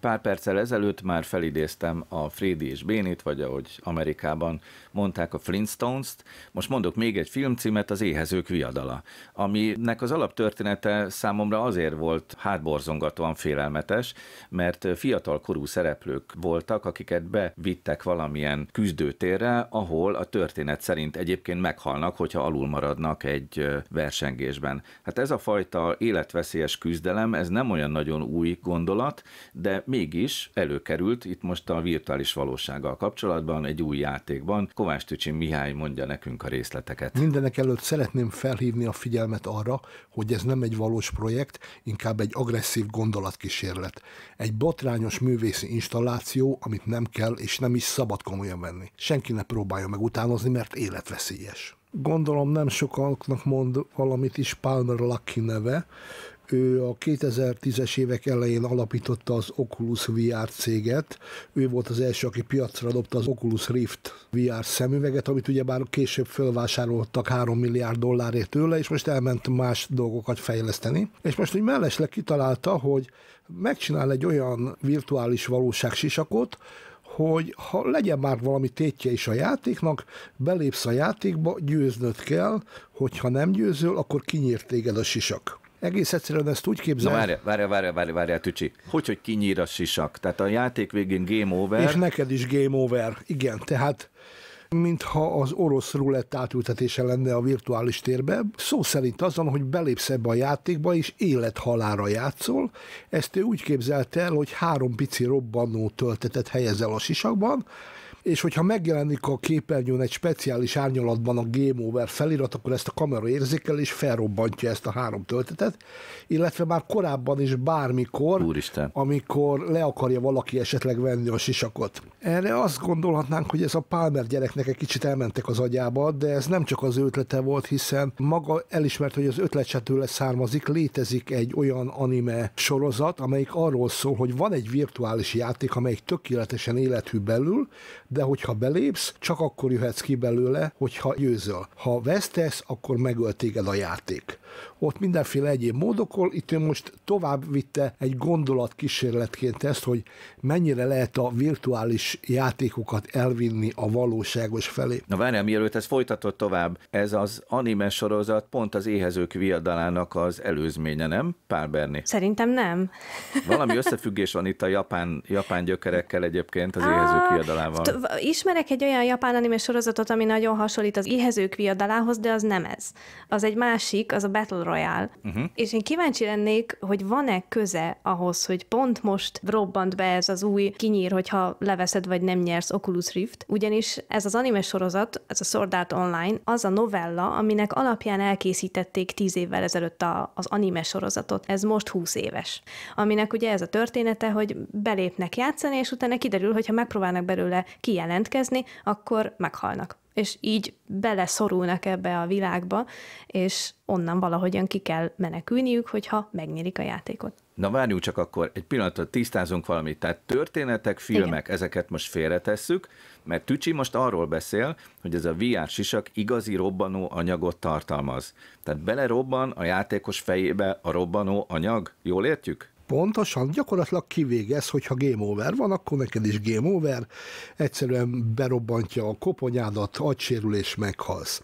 Pár perccel ezelőtt már felidéztem a Frédi és Bénit, vagy ahogy Amerikában mondták a Flintstones-t. Most mondok még egy filmcímet, az Éhezők viadala, aminek az alaptörténete számomra azért volt hátborzongatóan félelmetes, mert fiatal korú szereplők voltak, akiket bevittek valamilyen küzdőtérre, ahol a történet szerint egyébként meghalnak, hogyha alul maradnak egy versengésben. Hát ez a fajta életveszélyes küzdelem, ez nem olyan nagyon új gondolat, de mégis előkerült itt most a virtuális valósággal kapcsolatban egy új játékban, Kovács Tücsi Mihály mondja nekünk a részleteket. Mindenek előtt szeretném felhívni a figyelmet arra, hogy ez nem egy valós projekt, inkább egy agresszív gondolatkísérlet. Egy botrányos művészi installáció, amit nem kell és nem is szabad komolyan venni. Senki ne próbálja meg utánozni, mert életveszélyes gondolom nem sokaknak mond valamit is Palmer Lucky neve, ő a 2010-es évek elején alapította az Oculus VR céget. Ő volt az első, aki piacra dobta az Oculus Rift VR szemüveget, amit ugyebár később felvásároltak 3 milliárd dollárért tőle, és most elment más dolgokat fejleszteni. És most, úgy mellesleg kitalálta, hogy megcsinál egy olyan virtuális valóság sisakot, hogy ha legyen már valami tétje is a játéknak, belépsz a játékba, győznöd kell, hogyha nem győzöl, akkor kinyírt téged a sisak egész egyszerűen ezt úgy képzelem. Várja, várja, várja, várja, várj, Tücsi. Hogy, hogy kinyír a sisak? Tehát a játék végén game over. És neked is game over, igen. Tehát mintha az orosz rulett átültetése lenne a virtuális térbe. Szó szerint azon, hogy belépsz ebbe a játékba, és élet-halára játszol. Ezt ő úgy képzelte el, hogy három pici robbanó töltetet helyezel a sisakban, és hogyha megjelenik a képernyőn egy speciális árnyalatban a Game Over felirat, akkor ezt a kamera érzékel, és felrobbantja ezt a három töltetet, illetve már korábban is bármikor, Úristen. amikor le akarja valaki esetleg venni a sisakot. Erre azt gondolhatnánk, hogy ez a Palmer gyereknek egy kicsit elmentek az agyába, de ez nem csak az ötlete volt, hiszen maga elismert, hogy az ötlet se tőle származik, létezik egy olyan anime sorozat, amelyik arról szól, hogy van egy virtuális játék, amelyik tökéletesen élethű belül, de hogyha belépsz, csak akkor jöhetsz ki belőle, hogyha győzöl. Ha vesztesz, akkor megöl téged a játék ott mindenféle egyéb módokon, itt ő most tovább vitte egy kísérletként ezt, hogy mennyire lehet a virtuális játékokat elvinni a valóságos felé. Na várjál, mielőtt ez folytatott tovább, ez az anime sorozat pont az éhezők viadalának az előzménye, nem? Pál Berni. Szerintem nem. [laughs] Valami összefüggés van itt a japán, japán gyökerekkel egyébként az éhezők viadalával. Ismerek egy olyan japán anime sorozatot, ami nagyon hasonlít az éhezők viadalához, de az nem ez. Az egy másik, az a Battle Royale, uh-huh. és én kíváncsi lennék, hogy van-e köze ahhoz, hogy pont most robbant be ez az új kinyír, hogyha leveszed vagy nem nyersz Oculus Rift, ugyanis ez az anime sorozat, ez a Sword Art Online, az a novella, aminek alapján elkészítették tíz évvel ezelőtt a, az anime sorozatot, ez most 20 éves, aminek ugye ez a története, hogy belépnek játszani, és utána kiderül, hogy ha megpróbálnak belőle kijelentkezni, akkor meghalnak és így beleszorulnak ebbe a világba, és onnan valahogyan ki kell menekülniük, hogyha megnyílik a játékot. Na várjunk csak akkor egy pillanatot, tisztázunk valamit. Tehát történetek, filmek, Igen. ezeket most félretesszük, mert Tücsi most arról beszél, hogy ez a VR sisak igazi robbanó anyagot tartalmaz. Tehát belerobban a játékos fejébe a robbanó anyag, jól értjük? Pontosan, gyakorlatilag kivégez, hogyha game over van, akkor neked is game over, egyszerűen berobbantja a koponyádat, agysérülés, meghalsz.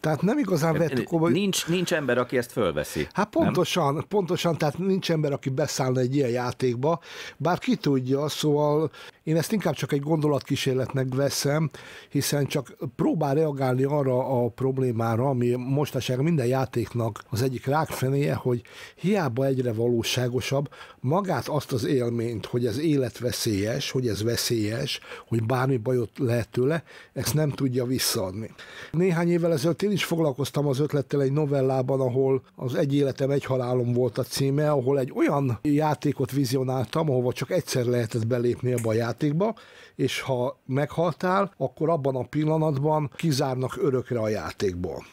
Tehát nem igazán hát, vettük komolyan. Nincs, nincs ember, aki ezt fölveszi. Hát pontosan, nem? pontosan, tehát nincs ember, aki beszállna egy ilyen játékba, bár ki tudja, szóval én ezt inkább csak egy gondolatkísérletnek veszem, hiszen csak próbál reagálni arra a problémára, ami mostaság minden játéknak az egyik rákfenéje, hogy hiába egyre valóságosabb, magát azt az élményt, hogy ez életveszélyes, hogy ez veszélyes, hogy bármi bajot lehet tőle, ezt nem tudja visszaadni. Néhány évvel ezelőtt én is foglalkoztam az ötlettel egy novellában, ahol az Egy életem, egy halálom volt a címe, ahol egy olyan játékot vizionáltam, ahova csak egyszer lehetett belépni ebbe a játékba, és ha meghaltál, akkor abban a pillanatban kizárnak örökre a játékból.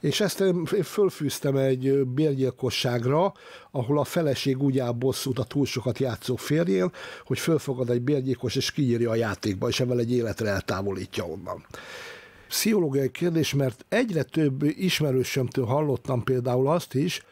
És ezt én fölfűztem egy bérgyilkosságra, ahol a feleség úgy áll bosszút a túl sokat játszó férjén, hogy fölfogad egy bérgyilkos és kiírja a játékba, és evel egy életre eltávolítja onnan pszichológiai kérdés, mert egyre több ismerősömtől hallottam például azt is,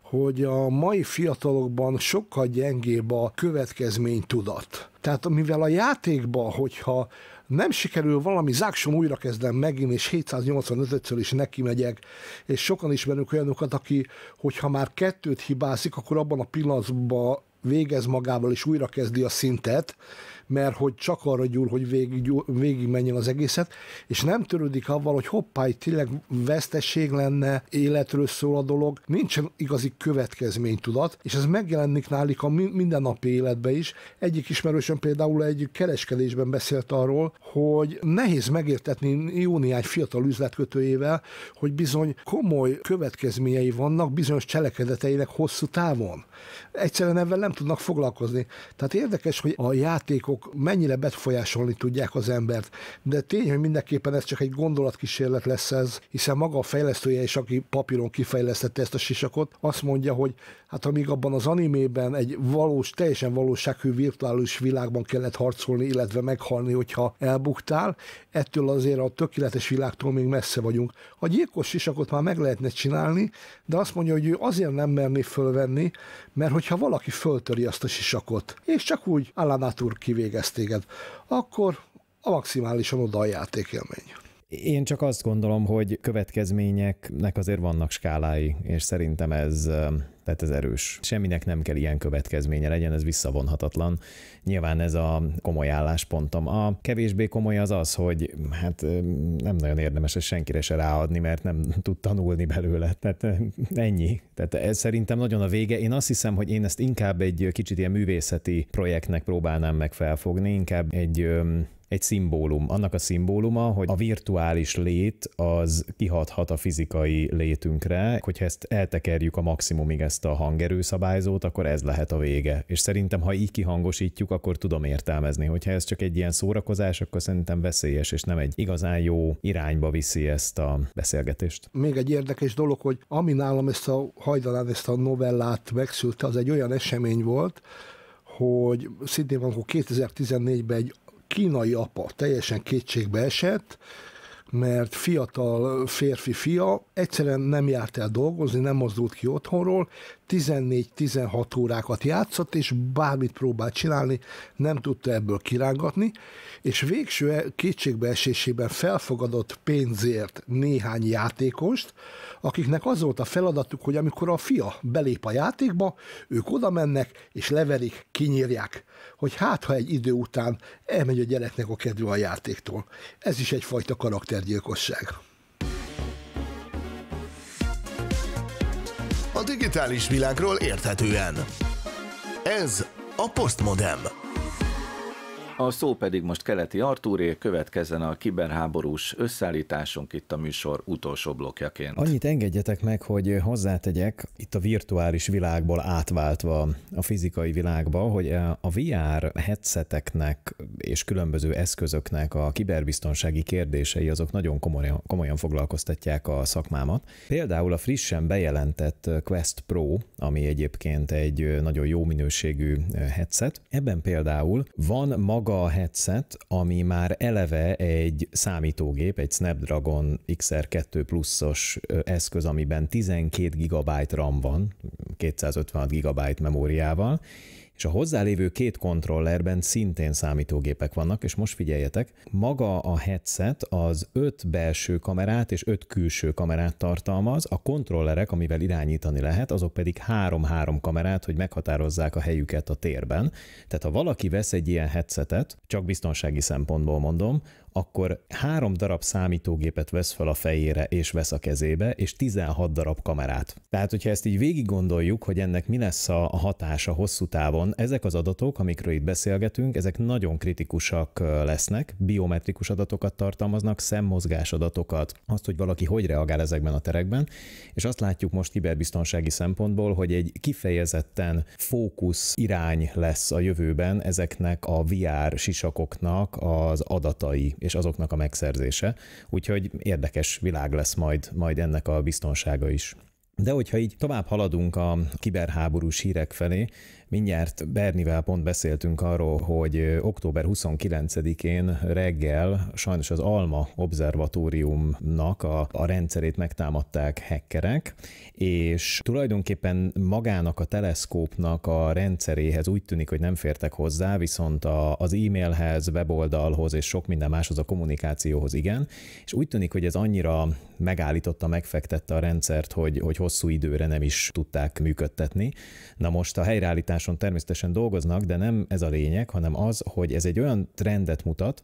hogy a mai fiatalokban sokkal gyengébb a következmény tudat. Tehát mivel a játékban, hogyha nem sikerül valami, záksom újra kezdem megint, és 785-ször is neki megyek, és sokan ismerünk olyanokat, aki, hogyha már kettőt hibázik, akkor abban a pillanatban végez magával, és újra kezdi a szintet, mert hogy csak arra gyúr, hogy végig, gyúr, végig menjen az egészet, és nem törődik avval, hogy hoppá, itt tényleg veszteség lenne, életről szól a dolog, nincsen igazi következménytudat, és ez megjelenik nálik a mindennapi életbe is. Egyik ismerősöm például egy kereskedésben beszélt arról, hogy nehéz megértetni jó néhány fiatal üzletkötőjével, hogy bizony komoly következményei vannak bizonyos cselekedeteinek hosszú távon. Egyszerűen ebben nem tudnak foglalkozni. Tehát érdekes, hogy a játékok azok mennyire befolyásolni tudják az embert. De tény, hogy mindenképpen ez csak egy gondolatkísérlet lesz ez, hiszen maga a fejlesztője is, aki papíron kifejlesztette ezt a sisakot, azt mondja, hogy hát amíg abban az animében egy valós, teljesen valósághű virtuális világban kellett harcolni, illetve meghalni, hogyha elbuktál, ettől azért a tökéletes világtól még messze vagyunk. A gyilkos sisakot már meg lehetne csinálni, de azt mondja, hogy ő azért nem merné fölvenni, mert hogyha valaki föltöri azt a sisakot, és csak úgy Alanatúr kivégeztéged, akkor a maximálisan oda a játékélmény. Én csak azt gondolom, hogy következményeknek azért vannak skálái, és szerintem ez tehát ez erős. Semminek nem kell ilyen következménye legyen, ez visszavonhatatlan. Nyilván ez a komoly álláspontom. A kevésbé komoly az az, hogy hát nem nagyon érdemes ezt senkire se ráadni, mert nem [laughs] tud tanulni belőle. Tehát ennyi. Tehát ez szerintem nagyon a vége. Én azt hiszem, hogy én ezt inkább egy kicsit ilyen művészeti projektnek próbálnám meg felfogni, inkább egy egy szimbólum. Annak a szimbóluma, hogy a virtuális lét az kihathat a fizikai létünkre, hogyha ezt eltekerjük a maximumig ezt a hangerőszabályzót, akkor ez lehet a vége. És szerintem, ha így kihangosítjuk, akkor tudom értelmezni. Hogyha ez csak egy ilyen szórakozás, akkor szerintem veszélyes, és nem egy igazán jó irányba viszi ezt a beszélgetést. Még egy érdekes dolog, hogy ami nálam ezt a hajdalán, ezt a novellát megszülte, az egy olyan esemény volt, hogy szintén van, 2014-ben egy kínai apa teljesen kétségbe esett, mert fiatal férfi fia egyszerűen nem járt el dolgozni, nem mozdult ki otthonról, 14-16 órákat játszott, és bármit próbált csinálni, nem tudta ebből kirángatni, és végső kétségbeesésében felfogadott pénzért néhány játékost, akiknek az volt a feladatuk, hogy amikor a fia belép a játékba, ők oda mennek és leverik, kinyírják, hogy hát ha egy idő után elmegy a gyereknek a kedve a játéktól. Ez is egyfajta karaktergyilkosság. A digitális világról érthetően. Ez a Postmodem. A szó pedig most keleti Artúré, következzen a kiberháborús összeállításunk itt a műsor utolsó blokjaként. Annyit engedjetek meg, hogy hozzátegyek itt a virtuális világból átváltva a fizikai világba, hogy a VR headseteknek és különböző eszközöknek a kiberbiztonsági kérdései azok nagyon komolyan, komolyan foglalkoztatják a szakmámat. Például a frissen bejelentett Quest Pro, ami egyébként egy nagyon jó minőségű headset, ebben például van maga maga a headset, ami már eleve egy számítógép, egy Snapdragon XR2 pluszos eszköz, amiben 12 GB RAM van, 256 GB memóriával, és a hozzálévő két kontrollerben szintén számítógépek vannak, és most figyeljetek, maga a headset az öt belső kamerát és öt külső kamerát tartalmaz, a kontrollerek, amivel irányítani lehet, azok pedig három-három kamerát, hogy meghatározzák a helyüket a térben. Tehát ha valaki vesz egy ilyen headsetet, csak biztonsági szempontból mondom, akkor három darab számítógépet vesz fel a fejére és vesz a kezébe, és 16 darab kamerát. Tehát, hogyha ezt így végig gondoljuk, hogy ennek mi lesz a hatása hosszú távon, ezek az adatok, amikről itt beszélgetünk, ezek nagyon kritikusak lesznek, biometrikus adatokat tartalmaznak, szemmozgás adatokat, azt, hogy valaki hogy reagál ezekben a terekben, és azt látjuk most kiberbiztonsági szempontból, hogy egy kifejezetten fókusz irány lesz a jövőben ezeknek a VR sisakoknak az adatai és azoknak a megszerzése. Úgyhogy érdekes világ lesz majd, majd ennek a biztonsága is. De hogyha így tovább haladunk a kiberháborús hírek felé, Mindjárt Bernivel pont beszéltünk arról, hogy október 29-én reggel sajnos az Alma obszervatóriumnak a, a rendszerét megtámadták hackerek, és tulajdonképpen magának a teleszkópnak a rendszeréhez úgy tűnik, hogy nem fértek hozzá, viszont a, az e-mailhez, weboldalhoz és sok minden máshoz a kommunikációhoz igen, és úgy tűnik, hogy ez annyira megállította, megfektette a rendszert, hogy, hogy hosszú időre nem is tudták működtetni. Na most a helyreállítás kutatáson természetesen dolgoznak, de nem ez a lényeg, hanem az, hogy ez egy olyan trendet mutat,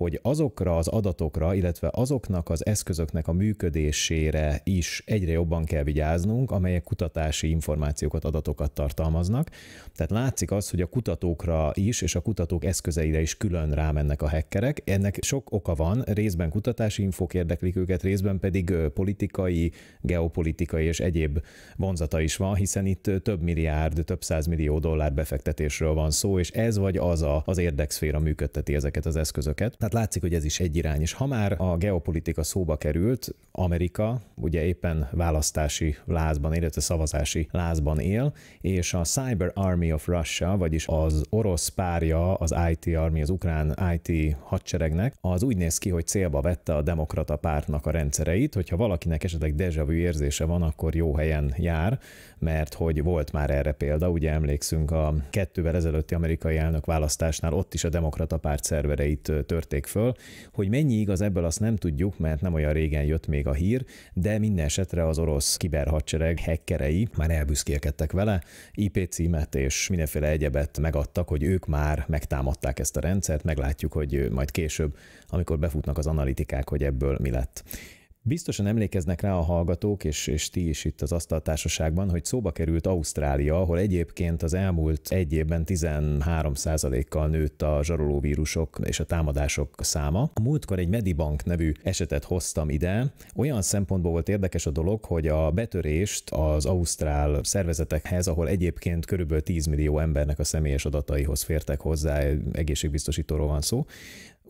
hogy azokra az adatokra, illetve azoknak az eszközöknek a működésére is egyre jobban kell vigyáznunk, amelyek kutatási információkat, adatokat tartalmaznak. Tehát látszik az, hogy a kutatókra is, és a kutatók eszközeire is külön rámennek a hackerek. Ennek sok oka van, részben kutatási infók érdeklik őket, részben pedig politikai, geopolitikai és egyéb vonzata is van, hiszen itt több milliárd, több millió dollár befektetésről van szó, és ez vagy az a, az érdekszféra működteti ezeket az eszközöket. Tehát tehát látszik, hogy ez is egy irány. És ha már a geopolitika szóba került, Amerika ugye éppen választási lázban, illetve szavazási lázban él, és a Cyber Army of Russia, vagyis az orosz párja az IT Army, az ukrán IT hadseregnek, az úgy néz ki, hogy célba vette a demokrata pártnak a rendszereit, hogyha valakinek esetleg deja vu érzése van, akkor jó helyen jár, mert hogy volt már erre példa, ugye emlékszünk a kettővel ezelőtti amerikai elnök választásnál, ott is a demokrata párt szervereit törték tették föl, hogy mennyi igaz ebből azt nem tudjuk, mert nem olyan régen jött még a hír, de minden esetre az orosz kiberhadsereg hekkerei már elbüszkélkedtek vele, IP címet és mindenféle egyebet megadtak, hogy ők már megtámadták ezt a rendszert, meglátjuk, hogy majd később, amikor befutnak az analitikák, hogy ebből mi lett. Biztosan emlékeznek rá a hallgatók, és, és ti is itt az asztaltársaságban, hogy szóba került Ausztrália, ahol egyébként az elmúlt egy évben 13%-kal nőtt a zsarolóvírusok és a támadások száma. A múltkor egy Medibank nevű esetet hoztam ide. Olyan szempontból volt érdekes a dolog, hogy a betörést az ausztrál szervezetekhez, ahol egyébként körülbelül 10 millió embernek a személyes adataihoz fértek hozzá, egészségbiztosítóról van szó,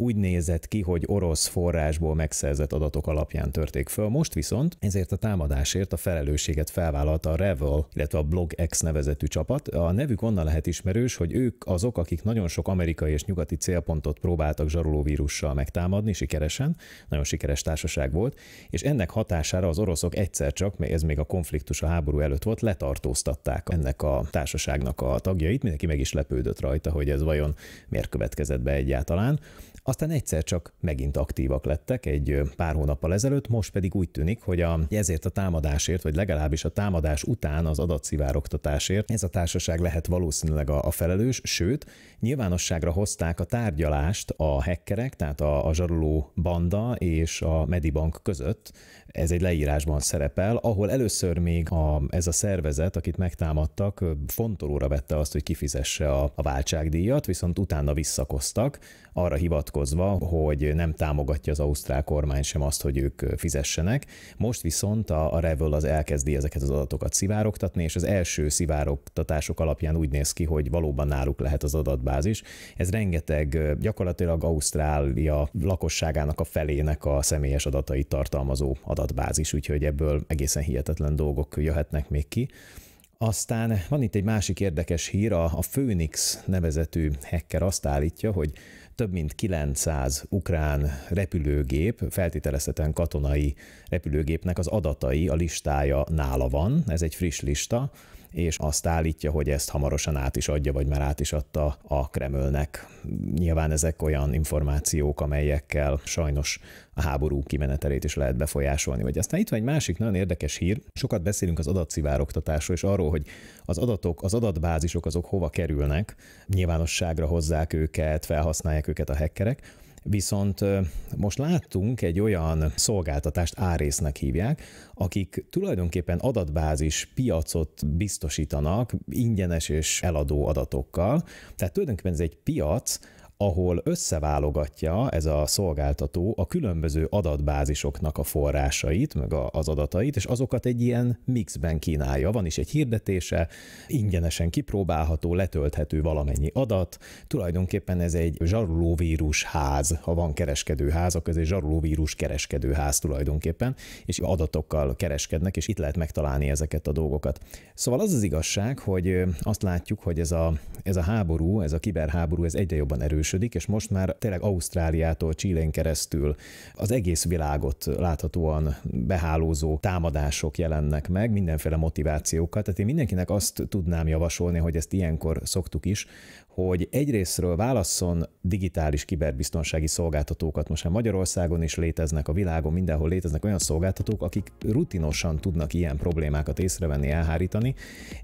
úgy nézett ki, hogy orosz forrásból megszerzett adatok alapján törték föl. Most viszont ezért a támadásért a felelősséget felvállalta a Revel, illetve a BlogX nevezetű csapat. A nevük onnan lehet ismerős, hogy ők azok, akik nagyon sok amerikai és nyugati célpontot próbáltak zsarolóvírussal megtámadni sikeresen, nagyon sikeres társaság volt, és ennek hatására az oroszok egyszer csak, ez még a konfliktus a háború előtt volt, letartóztatták ennek a társaságnak a tagjait, mindenki meg is lepődött rajta, hogy ez vajon miért következett be egyáltalán. Aztán egyszer csak megint aktívak lettek egy pár hónappal ezelőtt, most pedig úgy tűnik, hogy a, ezért a támadásért, vagy legalábbis a támadás után az adatszivárogtatásért ez a társaság lehet valószínűleg a, a felelős, sőt, Nyilvánosságra hozták a tárgyalást a hackerek, tehát a, a zsaruló banda és a Medibank között. Ez egy leírásban szerepel, ahol először még a, ez a szervezet, akit megtámadtak, fontolóra vette azt, hogy kifizesse a, a váltságdíjat, viszont utána visszakoztak, arra hivatkozva, hogy nem támogatja az ausztrál kormány sem azt, hogy ők fizessenek. Most viszont a, a Revel az elkezdi ezeket az adatokat szivárogtatni, és az első szivárogtatások alapján úgy néz ki, hogy valóban náluk lehet az adatbázis adatbázis. Ez rengeteg, gyakorlatilag Ausztrália lakosságának a felének a személyes adatait tartalmazó adatbázis, úgyhogy ebből egészen hihetetlen dolgok jöhetnek még ki. Aztán van itt egy másik érdekes hír, a, a Phoenix nevezetű hacker azt állítja, hogy több mint 900 ukrán repülőgép, feltételezhetően katonai repülőgépnek az adatai, a listája nála van, ez egy friss lista, és azt állítja, hogy ezt hamarosan át is adja, vagy már át is adta a Kremlnek. Nyilván ezek olyan információk, amelyekkel sajnos a háború kimenetelét is lehet befolyásolni. Vagy aztán itt van egy másik nagyon érdekes hír. Sokat beszélünk az adatszivárogtatásról, és arról, hogy az adatok, az adatbázisok azok hova kerülnek, nyilvánosságra hozzák őket, felhasználják őket a hackerek. Viszont most láttunk egy olyan szolgáltatást, árésznek hívják, akik tulajdonképpen adatbázis piacot biztosítanak ingyenes és eladó adatokkal. Tehát tulajdonképpen ez egy piac, ahol összeválogatja ez a szolgáltató a különböző adatbázisoknak a forrásait, meg a, az adatait, és azokat egy ilyen mixben kínálja. Van is egy hirdetése, ingyenesen kipróbálható, letölthető valamennyi adat. Tulajdonképpen ez egy zsarulóvírus ház, ha van kereskedő ház, akkor ez egy zsarulóvírus ház tulajdonképpen, és adatokkal kereskednek, és itt lehet megtalálni ezeket a dolgokat. Szóval az az igazság, hogy azt látjuk, hogy ez a, ez a háború, ez a kiberháború, ez egyre jobban erős erősödik, és most már tényleg Ausztráliától, Csillén keresztül az egész világot láthatóan behálózó támadások jelennek meg, mindenféle motivációkat. Tehát én mindenkinek azt tudnám javasolni, hogy ezt ilyenkor szoktuk is, hogy egyrésztről válasszon digitális kiberbiztonsági szolgáltatókat. Most már Magyarországon is léteznek, a világon mindenhol léteznek olyan szolgáltatók, akik rutinosan tudnak ilyen problémákat észrevenni, elhárítani.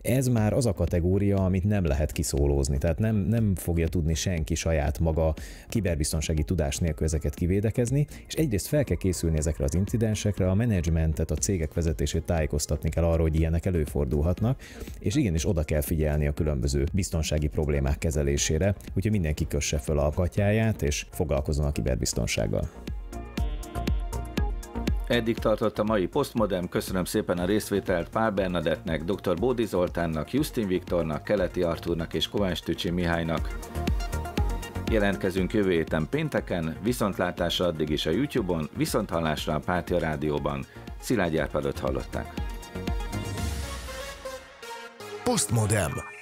Ez már az a kategória, amit nem lehet kiszólózni. Tehát nem, nem fogja tudni senki saját maga kiberbiztonsági tudás nélkül ezeket kivédekezni, és egyrészt fel kell készülni ezekre az incidensekre, a menedzsmentet, a cégek vezetését tájékoztatni kell arról, hogy ilyenek előfordulhatnak, és igenis oda kell figyelni a különböző biztonsági problémák kezelésére kezelésére, úgyhogy mindenki kösse fel a katyáját és foglalkozzon a kiberbiztonsággal. Eddig tartott a mai Postmodem, köszönöm szépen a részvételt Pál Bernadettnek, dr. Bódi Zoltánnak, Justin Viktornak, Keleti Artúrnak és Kovács Tücsi Mihálynak. Jelentkezünk jövő héten pénteken, viszontlátásra addig is a YouTube-on, viszonthallásra a Pátia Rádióban. szilágyi Árpádot hallották. Postmodem.